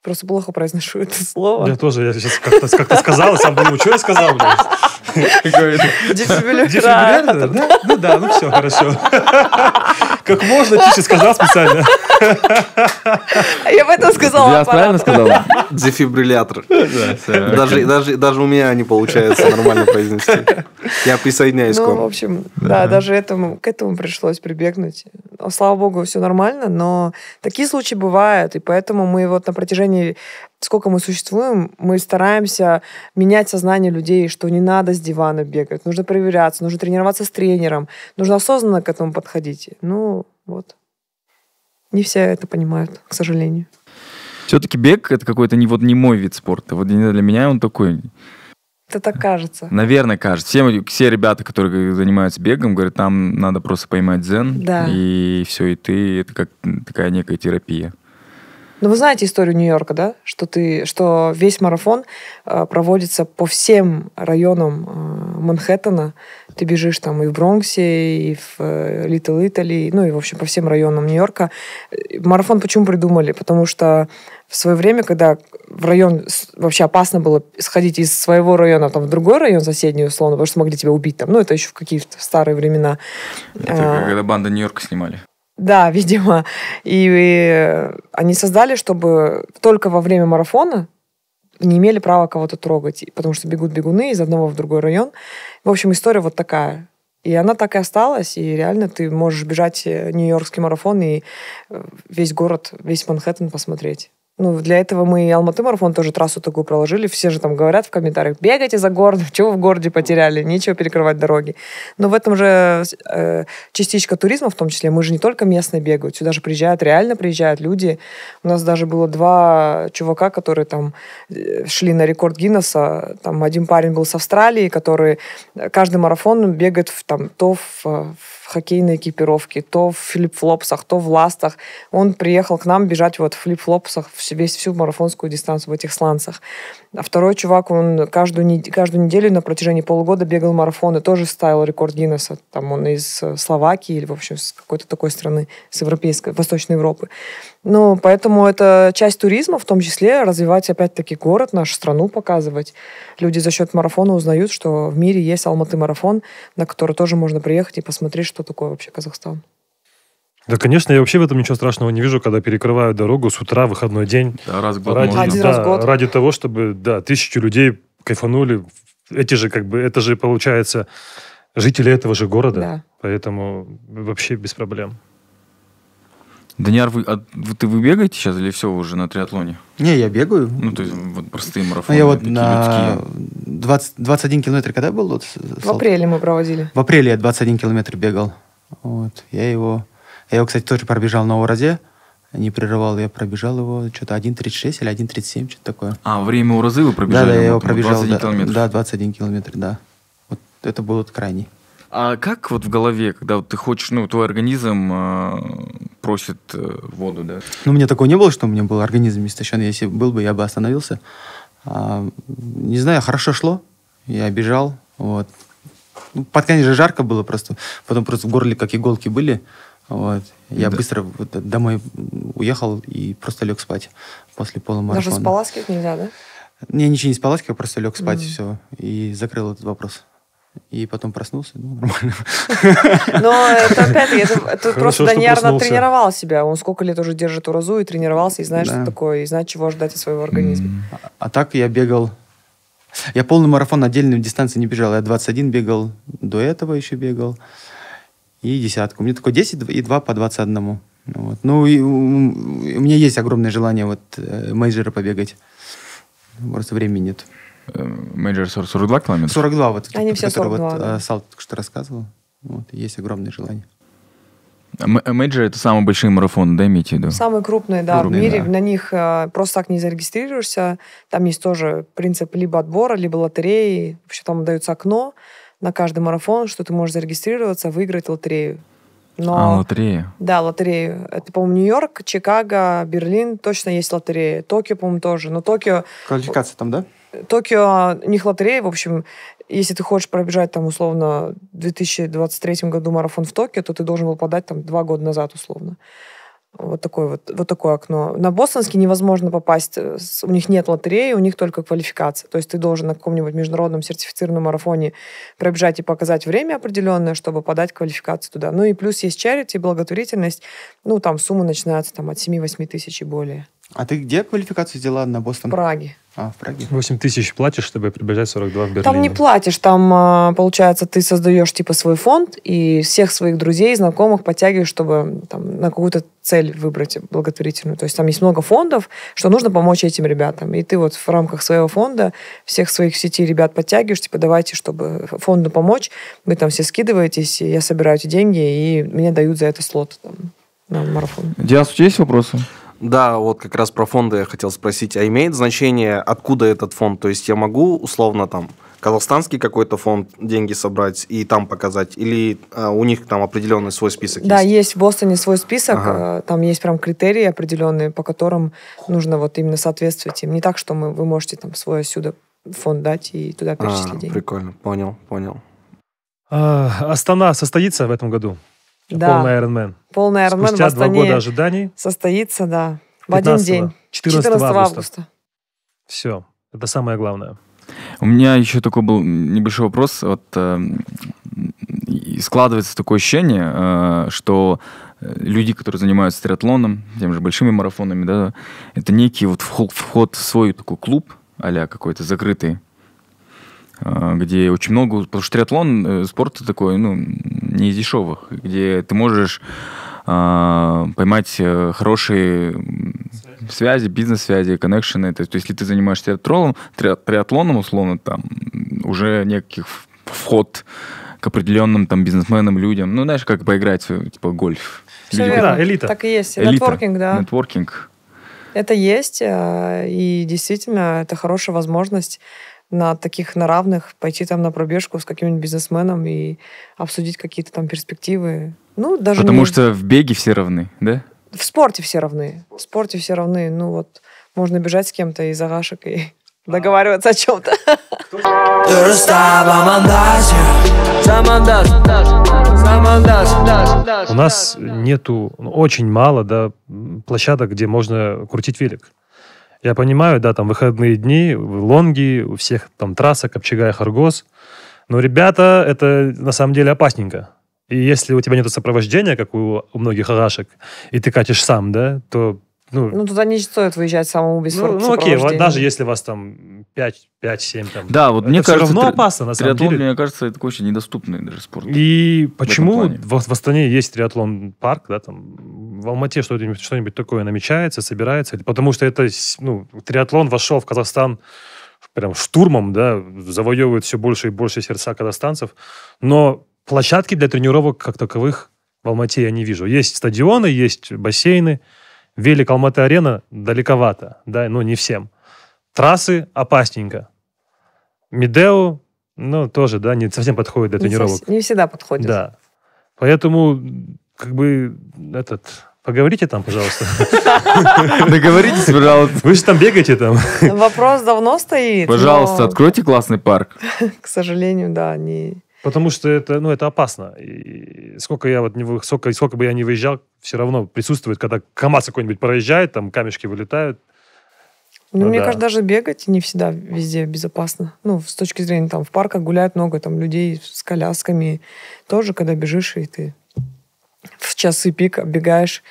Просто плохо произношу это слово. Я тоже, я сейчас как-то как то сказал, сам думаю, что я сказал, блядь. Дефибриллятор. Дефибриллятор, да? Ну да, ну все, хорошо. Как можно тише сказал специально. А я об этом сказала. Я правильно сказала. Дефибриллятор. Даже, даже, даже у меня не получается нормально произнести. Я присоединяюсь к ну, вам. Ну в общем, да. да, даже этому, к этому пришлось прибегнуть. Слава богу, все нормально, но такие случаи бывают, и поэтому мы вот на протяжении сколько мы существуем, мы стараемся менять сознание людей, что не надо с дивана бегать, нужно проверяться, нужно тренироваться с тренером, нужно осознанно к этому подходить. Ну, вот. Не все это понимают, к сожалению. Все-таки бег — это какой-то не, вот, не мой вид спорта. Вот для меня он такой... Это так кажется. Наверное, кажется. Все, все ребята, которые занимаются бегом, говорят, там надо просто поймать дзен, да. и все, и ты, это как такая некая терапия. Ну, вы знаете историю Нью-Йорка, да? Что, ты, что весь марафон э, проводится по всем районам э, Манхэттена. Ты бежишь там и в Бронксе, и в э, Литл Италии, ну и, в общем, по всем районам Нью-Йорка. Марафон почему придумали? Потому что в свое время, когда в район вообще опасно было сходить из своего района там, в другой район соседний, условно, потому что могли тебя убить там. Ну, это еще в какие-то старые времена. Это а, когда банда Нью-Йорка снимали. Да, видимо. И, и э, они создали, чтобы только во время марафона не имели права кого-то трогать, потому что бегут бегуны из одного в другой район. В общем, история вот такая. И она так и осталась, и реально ты можешь бежать э, Нью-Йоркский марафон и э, весь город, весь Манхэттен посмотреть. Ну, для этого мы и Алматы марафон тоже трассу такую проложили. Все же там говорят в комментариях, бегайте за городом, чего в городе потеряли, нечего перекрывать дороги. Но в этом же э, частичка туризма в том числе. Мы же не только местные бегают, сюда же приезжают, реально приезжают люди. У нас даже было два чувака, которые там э, шли на рекорд Гиннесса. Там один парень был с Австралии, который э, каждый марафон бегает в, там, то в, э, в хоккейной экипировке, то в флип-флопсах, то в ластах. Он приехал к нам бежать вот в флип-флопсах весь всю марафонскую дистанцию в этих сланцах. А второй чувак, он каждую, каждую неделю на протяжении полугода бегал марафоны, тоже ставил рекорд Гиннесса. Там он из э, Словакии или, в общем, с какой-то такой страны, с европейской, Восточной Европы. Ну, поэтому это часть туризма, в том числе развивать опять-таки город, нашу страну показывать. Люди за счет марафона узнают, что в мире есть Алматы-марафон, на который тоже можно приехать и посмотреть, что такое вообще Казахстан. Да, конечно, я вообще в этом ничего страшного не вижу, когда перекрывают дорогу с утра, выходной день. Да, раз в год ради, можно. Один да, раз в год. Ради того, чтобы, да, тысячу людей кайфанули. Эти же, как бы, это же, получается, жители этого же города. Да. Поэтому вообще без проблем. Даниар, вы, а ты вы бегаете сейчас или все уже на триатлоне? Не, я бегаю. Ну, то есть вот простые марафоны. Ну, я вот на людские. 20, 21 километр когда был? Вот, в апреле мы проводили. В апреле я 21 километр бегал. Вот. Я его... Я его, кстати, тоже пробежал на Уразе. Не прерывал, я пробежал его что-то 1.36 или 1.37, что-то такое. А, время Уразы вы пробежали? Да, да, я его пробежал. 21 да, километр. Да, 21 километр, да. Вот это был вот крайний. А как вот в голове, когда вот ты хочешь, ну, твой организм э, просит э, воду, да? Ну, у меня такого не было, что у меня был организм истощен. Если был бы, я бы остановился. А, не знаю, хорошо шло. Я бежал, вот. Ну, под конец же жарко было просто. Потом просто в горле как иголки были. Вот. Я да. быстро вот домой уехал и просто лег спать после полумарафона. Даже споласкивать нельзя, да? Не, ничего не споласкивал, просто лег спать, mm. -hmm. все. И закрыл этот вопрос. И потом проснулся, ну, нормально. Но это опять-таки, ты просто Даниар тренировал себя. Он сколько лет уже держит уразу и тренировался, и знаешь, что такое, и знает, чего ждать от своего организма. А, а так я бегал... Я полный марафон отдельной дистанции не бежал. Я 21 бегал, до этого еще бегал. И десятку. У меня такое 10 и 2 по 21. Ну вот. Ну, и, у меня есть огромное желание вот э, мейджера побегать. Просто времени нет. Э, Мейджор 42 километра? 42, вот. Они все 42, вот, э, да. Сал только что рассказывал. Вот, есть огромное желание. А а Мейджор это самый большой марафон, да, имеете в виду? Самый крупный, да, крупный, в мире. Да. На них э, просто так не зарегистрируешься. Там есть тоже принцип либо отбора, либо лотереи. Вообще там дается окно на каждый марафон, что ты можешь зарегистрироваться, выиграть лотерею. Но, а, лотерея? Да, лотерею. Это, по-моему, Нью-Йорк, Чикаго, Берлин точно есть лотерея. Токио, по-моему, тоже. Но Токио... Квалификация там, да? Токио не лотерея, в общем, если ты хочешь пробежать там условно в 2023 году марафон в Токио, то ты должен был подать там два года назад условно. Вот такое вот, вот такое окно. На бостонский невозможно попасть. Э, у них нет лотереи, у них только квалификация. То есть ты должен на каком-нибудь международном сертифицированном марафоне пробежать и показать время определенное, чтобы подать квалификацию туда. Ну и плюс есть чарити, благотворительность. Ну там сумма начинается там от 7-8 тысяч и более. А ты где квалификацию сделала на Бостон? В Праге. А, фраги? 8 тысяч платишь, чтобы прибежать 42 в Берлине. Там не платишь, там, а, получается, ты создаешь типа свой фонд и всех своих друзей, знакомых подтягиваешь, чтобы там, на какую-то цель выбрать благотворительную. То есть там есть много фондов, что нужно помочь этим ребятам. И ты вот в рамках своего фонда всех своих сетей ребят подтягиваешь, типа давайте, чтобы фонду помочь, вы там все скидываетесь, и я собираю эти деньги, и мне дают за это слот там, на марафон. Диас, у тебя есть вопросы? Да, вот как раз про фонды я хотел спросить. А имеет значение, откуда этот фонд? То есть я могу условно там казахстанский какой-то фонд деньги собрать и там показать? Или а, у них там определенный свой список да, есть? Да, есть в Бостоне свой список, ага. А, там есть прям критерии определенные, по которым нужно вот именно соответствовать им. Не так, что мы, вы можете там свой отсюда фонд дать и туда перечислить а, деньги. Прикольно, понял, понял. А, Астана состоится в этом году? Да. Полный Ironman. Полный Ironman Спустя два года ожиданий. Состоится, да. В один день. 14, 14 августа. августа. Все. Это самое главное. У меня еще такой был небольшой вопрос. Вот, э, складывается такое ощущение, э, что э, люди, которые занимаются триатлоном, тем же большими марафонами, да, это некий вот вход в свой такой клуб, а какой-то закрытый, э, где очень много... Потому что триатлон, э, спорт такой, ну, не из дешевых, где ты можешь а, э, поймать хорошие связи, бизнес-связи, коннекшены. То есть, если ты занимаешься триатлоном, триатлоном условно, там уже неких вход к определенным там бизнесменам, людям. Ну, знаешь, как поиграть, э, типа гольф. Все Люди верно, элита. Так и есть. Элита. Нетворкинг, да. Нетворкинг. Это есть, э, и действительно, это хорошая возможность на таких, на равных пойти там на пробежку с каким-нибудь бизнесменом и обсудить какие-то там перспективы. Ну, даже Потому не... что в беге все равны, да? В спорте все равны. В спорте все равны. Ну вот, можно бежать с кем-то из агашек и договариваться о чем-то. У нас нету ну, очень мало да, площадок, где можно крутить велик. Я понимаю, да, там выходные дни, лонги, у всех там трасса, Копчегай, Харгос. Но, ребята, это на самом деле опасненько. И если у тебя нет сопровождения, как у, у многих арашек, и ты катишь сам, да, то ну, ну, туда не стоит выезжать самому без Ну, ну окей, даже если вас там 5-7 там. Да, вот мне кажется, все равно опасно, на самом деле. мне кажется, это очень недоступный даже спорт. И почему в, в Астане есть триатлон-парк, да, там в Алмате что-нибудь что нибудь такое намечается, собирается? Потому что это, ну, триатлон вошел в Казахстан прям штурмом, да, завоевывает все больше и больше сердца казахстанцев. Но площадки для тренировок как таковых в Алмате я не вижу. Есть стадионы, есть бассейны. Велик Алматы-арена далековато, да, ну не всем. Трассы опасненько. Медео, ну, тоже, да, не совсем подходит для не тренировок. Совсем, не всегда подходит. Да. Поэтому, как бы, этот, Поговорите там, пожалуйста. Договоритесь, пожалуйста. Вы же там бегаете там. Вопрос давно стоит. Пожалуйста, откройте классный парк. К сожалению, да, не... Потому что это, ну, это опасно. И сколько я вот не сколько, сколько бы я не выезжал, все равно присутствует, когда КАМАЗ какой-нибудь проезжает, там камешки вылетают. Ну, ну мне да. кажется, даже бегать не всегда везде безопасно. Ну, с точки зрения там в парках гуляют много там людей с колясками. Тоже, когда бежишь, и ты в часы пик оббегаешь.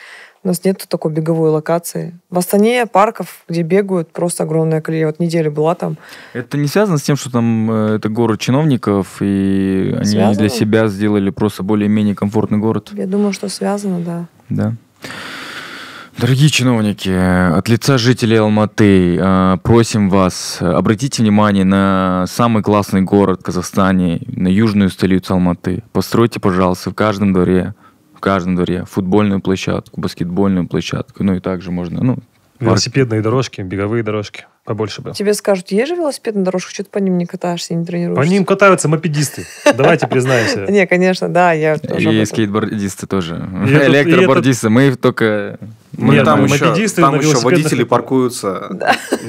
У нас нет такой беговой локации. В Астане парков, где бегают, просто огромное колея. Вот неделя была там. Это не связано с тем, что там э, это город чиновников, и они связано? для себя сделали просто более-менее комфортный город? Я думаю, что связано, да. Да. Дорогие чиновники, от лица жителей Алматы э, просим вас, э, обратите внимание на самый классный город в Казахстане, на южную столицу Алматы. Постройте, пожалуйста, в каждом дворе в каждом дворе, футбольную площадку, баскетбольную площадку, ну и также можно, ну... Велосипедные парк. дорожки, беговые дорожки, побольше бы. Тебе скажут, есть же велосипедная дорожка, что ты по ним не катаешься, не тренируешься? По ним катаются мопедисты, давайте признаемся. Не, конечно, да, я тоже... И скейтбордисты тоже, электробордисты, мы только... Мы Нет, ну, там, еще, там еще водители паркуются.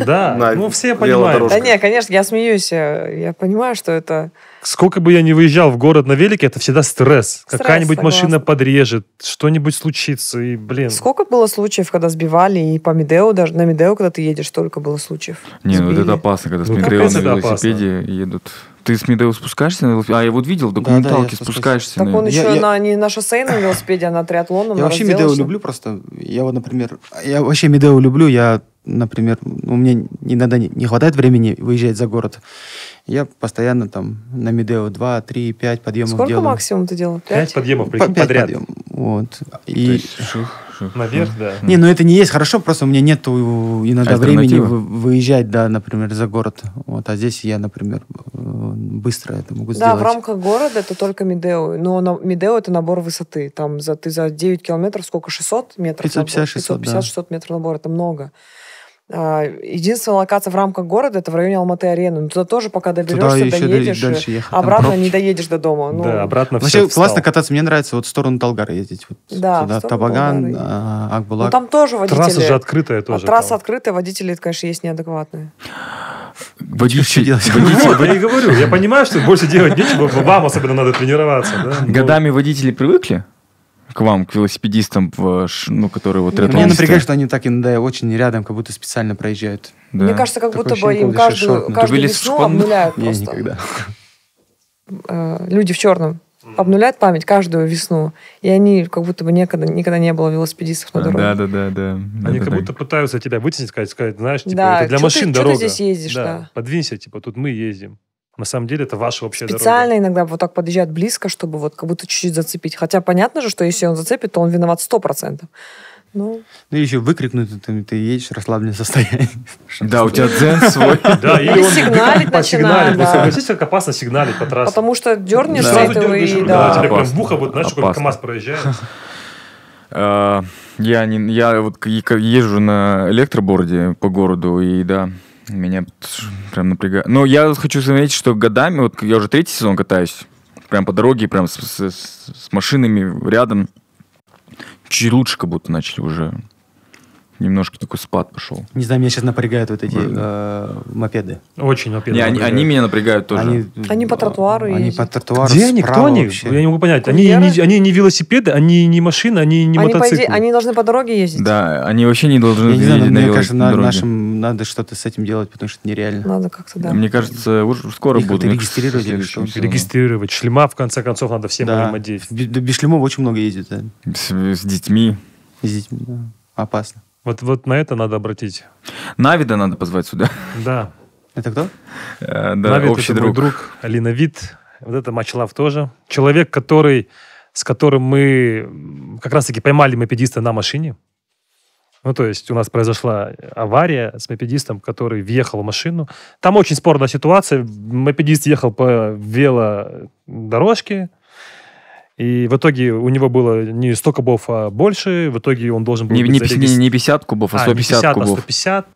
Да, ну все понимают. Да не, конечно, я смеюсь. Э, я понимаю, что это Сколько бы я ни выезжал в город на велике, это всегда стресс. стресс Какая-нибудь машина подрежет, что-нибудь случится, и, блин. Сколько было случаев, когда сбивали, и по Медео, даже на Медео, когда ты едешь, столько было случаев. Не, ну это опасно, когда с ну, на велосипеде опасно. едут. Ты с Медео спускаешься на велосипеде? А я вот видел документалки, да, да, спускаешься так на Так он еще я, на, не на шоссейном велосипеде, а на триатлонном. Я вообще Медео люблю просто. Я вот, например, я вообще Медео люблю, я например, у ну, меня иногда не хватает времени выезжать за город. Я постоянно там на Медео 2, 3, 5 подъемов Сколько делаю. Сколько максимум ты делал? 5, 5 подъемов 5 подряд? Подъем. Вот. И... Наверх, да. Не, ну это не есть хорошо, просто у меня нет иногда времени выезжать, да, например, за город. Вот, а здесь я, например, э, быстро это могу сделать. Да, в рамках города это только Медео. Но на... Медео это набор высоты. Там за, ты за 9 километров сколько? 600 метров? 550-600, 550-600 да. метров набор. Это много. А, единственная локация в рамках города это в районе Алматы-арены. Но туда тоже пока доберешься, туда доедешь. Дальше ехать. Обратно не доедешь до дома. Ну, да, обратно Вообще все классно кататься. Мне нравится вот в сторону Талгара ездить. Вот да, туда, Табаган, а, Акбулак. Ну, там тоже водители. Трасса же открытая тоже. А трасса открытая, водители, конечно, есть неадекватные. Водитель, что делать? я не говорю. Я понимаю, что больше делать нечего. Вам особенно надо тренироваться. Да? Годами водители привыкли? к вам, к велосипедистам, ну, которые вот рядом. Меня напрягает, что они так иногда очень рядом, как будто специально проезжают. Да. Мне кажется, как Такое будто бы им каждую, ну, каждую весну обнуляют просто. Я никогда. Э, люди в черном обнуляют память каждую весну, и они как будто бы никогда, никогда не было велосипедистов на дороге. Да, да, да, да. Они как будто пытаются тебя вытеснить, сказать, сказать знаешь, типа, да, это для машин ты, дорога. Ты здесь ездишь, да. да. Подвинься, типа, тут мы ездим. На самом деле это ваша общая Специально дорога. иногда вот так подъезжает близко, чтобы вот как будто чуть-чуть зацепить. Хотя понятно же, что если он зацепит, то он виноват сто процентов. Ну, ну еще выкрикнуть, ты, ты едешь в расслабленное состояние. Да, у тебя дзен свой. Да, или он сигналит начинает. согласитесь, как опасно сигналить по трассе. Потому что дернешь этого и... Да, тебе прям в будет, знаешь, какой КамАЗ проезжает. Э, я, не, я вот езжу на электроборде по городу, и да, меня прям напрягает. Но ну, я хочу заметить, что годами, вот я уже третий сезон катаюсь, прям по дороге, прям с, с, с машинами рядом. Чуть лучше как будто начали уже немножко такой спад пошел. Не знаю, меня сейчас напрягают вот эти э, мопеды. Очень мопеды. Не, они, они меня напрягают тоже. Они, они по тротуару Они ездят. по тротуару Где они? Кто они? Вообще. Я не могу понять. Они, не, они не велосипеды, они не машины, они не они мотоциклы. По, они должны по дороге ездить. Да, они вообще не должны Я не знаю, мне на кажется, на нашим надо что-то с этим делать, потому что это нереально. Надо как-то, да. Мне кажется, уже скоро Их будут. регистрировать или Регистрировать. Шлема, в конце концов, надо всем да. надеть. Без шлемов очень много ездит. Да? С, с детьми. С детьми, да. Опасно. Вот, вот на это надо обратить. Навида надо позвать сюда. Да. Это кто? Э, да, Навид, общий это друг. Мой друг Алина Вит. Вот это Мачлав тоже. Человек, который, с которым мы как раз-таки поймали мопедиста на машине. Ну, то есть у нас произошла авария с мопедистом, который въехал в машину. Там очень спорная ситуация. Мопедист ехал по велодорожке, и в итоге у него было не 100 кубов, а больше. В итоге он должен был... Не, не, зареги... не 50 кубов, а 150 а, 50, а кубов. А 150.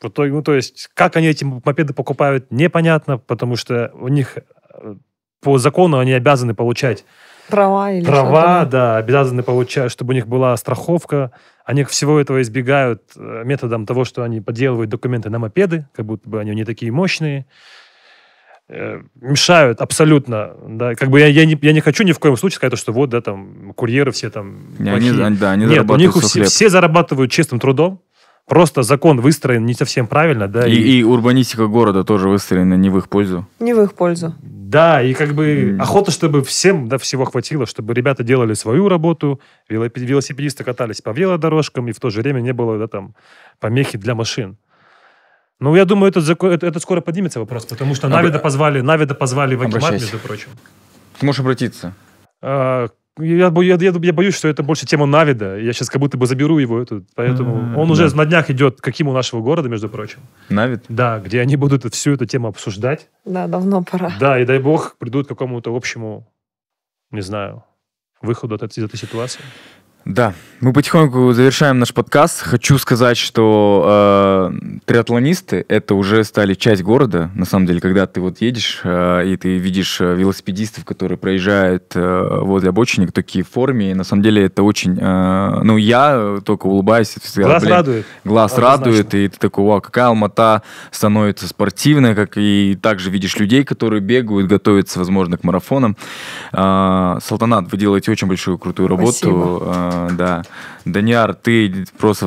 В итоге, ну, то есть, как они эти мопеды покупают, непонятно, потому что у них э, по закону они обязаны получать Права или Права, да, обязаны получать, чтобы у них была страховка. Они всего этого избегают э, методом того, что они подделывают документы на мопеды, как будто бы они не такие мощные. Э, мешают абсолютно, да, как бы я, я, не, я не хочу ни в коем случае сказать, что вот, да, там, курьеры все там не, плохие. Они, да, они Нет, у них все, все зарабатывают честным трудом, просто закон выстроен не совсем правильно, да. И, и... и урбанистика города тоже выстроена не в их пользу. Не в их пользу. Да, и как бы mm. охота, чтобы всем да, всего хватило, чтобы ребята делали свою работу, велосипедисты катались по велодорожкам, и в то же время не было да, там помехи для машин. Ну, я думаю, этот, закон, этот, скоро поднимется вопрос, потому что Навида позвали, Навида позвали в Акимат, между прочим. Ты можешь обратиться. А, я, я, я, я боюсь, что это больше тема Навида. Я сейчас как будто бы заберу его. Эту, поэтому mm-hmm, он уже да. на днях идет к у нашего города, между прочим. Навид? Да, где они будут всю эту тему обсуждать. Да, давно пора. Да, и дай бог придут к какому-то общему, не знаю, выходу от, из этой ситуации. Да, мы потихоньку завершаем наш подкаст. Хочу сказать, что э, триатлонисты это уже стали часть города. На самом деле, когда ты вот едешь э, и ты видишь э, велосипедистов, которые проезжают э, возле обочины, такие в форме, и на самом деле это очень, э, ну я только улыбаюсь. Всегда, глаз блин, радует. Глаз радует, и ты такой, вау, какая Алмата становится спортивная, как и также видишь людей, которые бегают, готовятся, возможно, к марафонам. Э, Салтанат, вы делаете очень большую крутую работу. Спасибо э, да. Даниар, ты просто,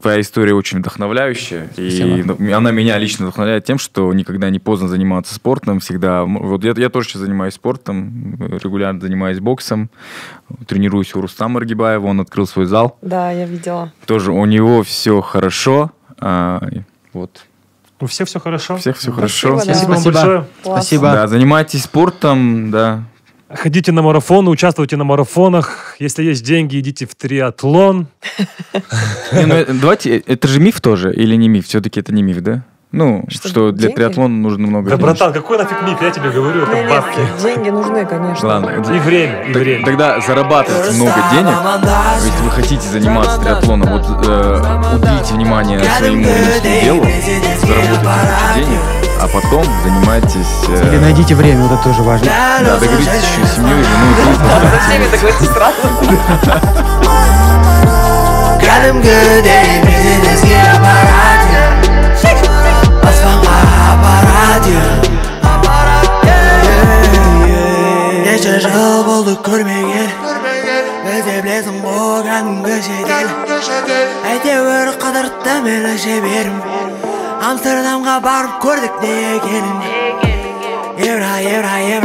твоя история очень вдохновляющая. Спасибо. Ну, и она меня лично вдохновляет тем, что никогда не поздно заниматься спортом, всегда. Вот я, я тоже сейчас занимаюсь спортом, регулярно занимаюсь боксом, тренируюсь у Рустама Аргибаева, он открыл свой зал. Да, я видела. Тоже у него все хорошо. А, вот. У всех все хорошо. У всех все Спасибо, хорошо. Да. Спасибо, Спасибо вам большое. Спасибо. Да, занимайтесь спортом, да. Ходите на марафоны, участвуйте на марафонах. Если есть деньги, идите в триатлон. Ну, э, давайте, э, это же миф тоже или не миф? Все-таки это не миф, да? Ну, что, для триатлона нужно много Да, денег. братан, какой нафиг миф? Я тебе говорю, это бабки. Деньги нужны, конечно. Ладно. И время, и время. Тогда зарабатывать много денег, если вы хотите заниматься триатлоном, вот э, уделите внимание своему личному делу, заработать много денег, а потом занимайтесь... Э... Или найдите время, вот это тоже важно. Да, договоритесь еще с семьей, женой. со всеми договоритесь сразу. әйтеуір қыдыртты мені шеберім амстердамға барып көрдік не екенін евро евро евро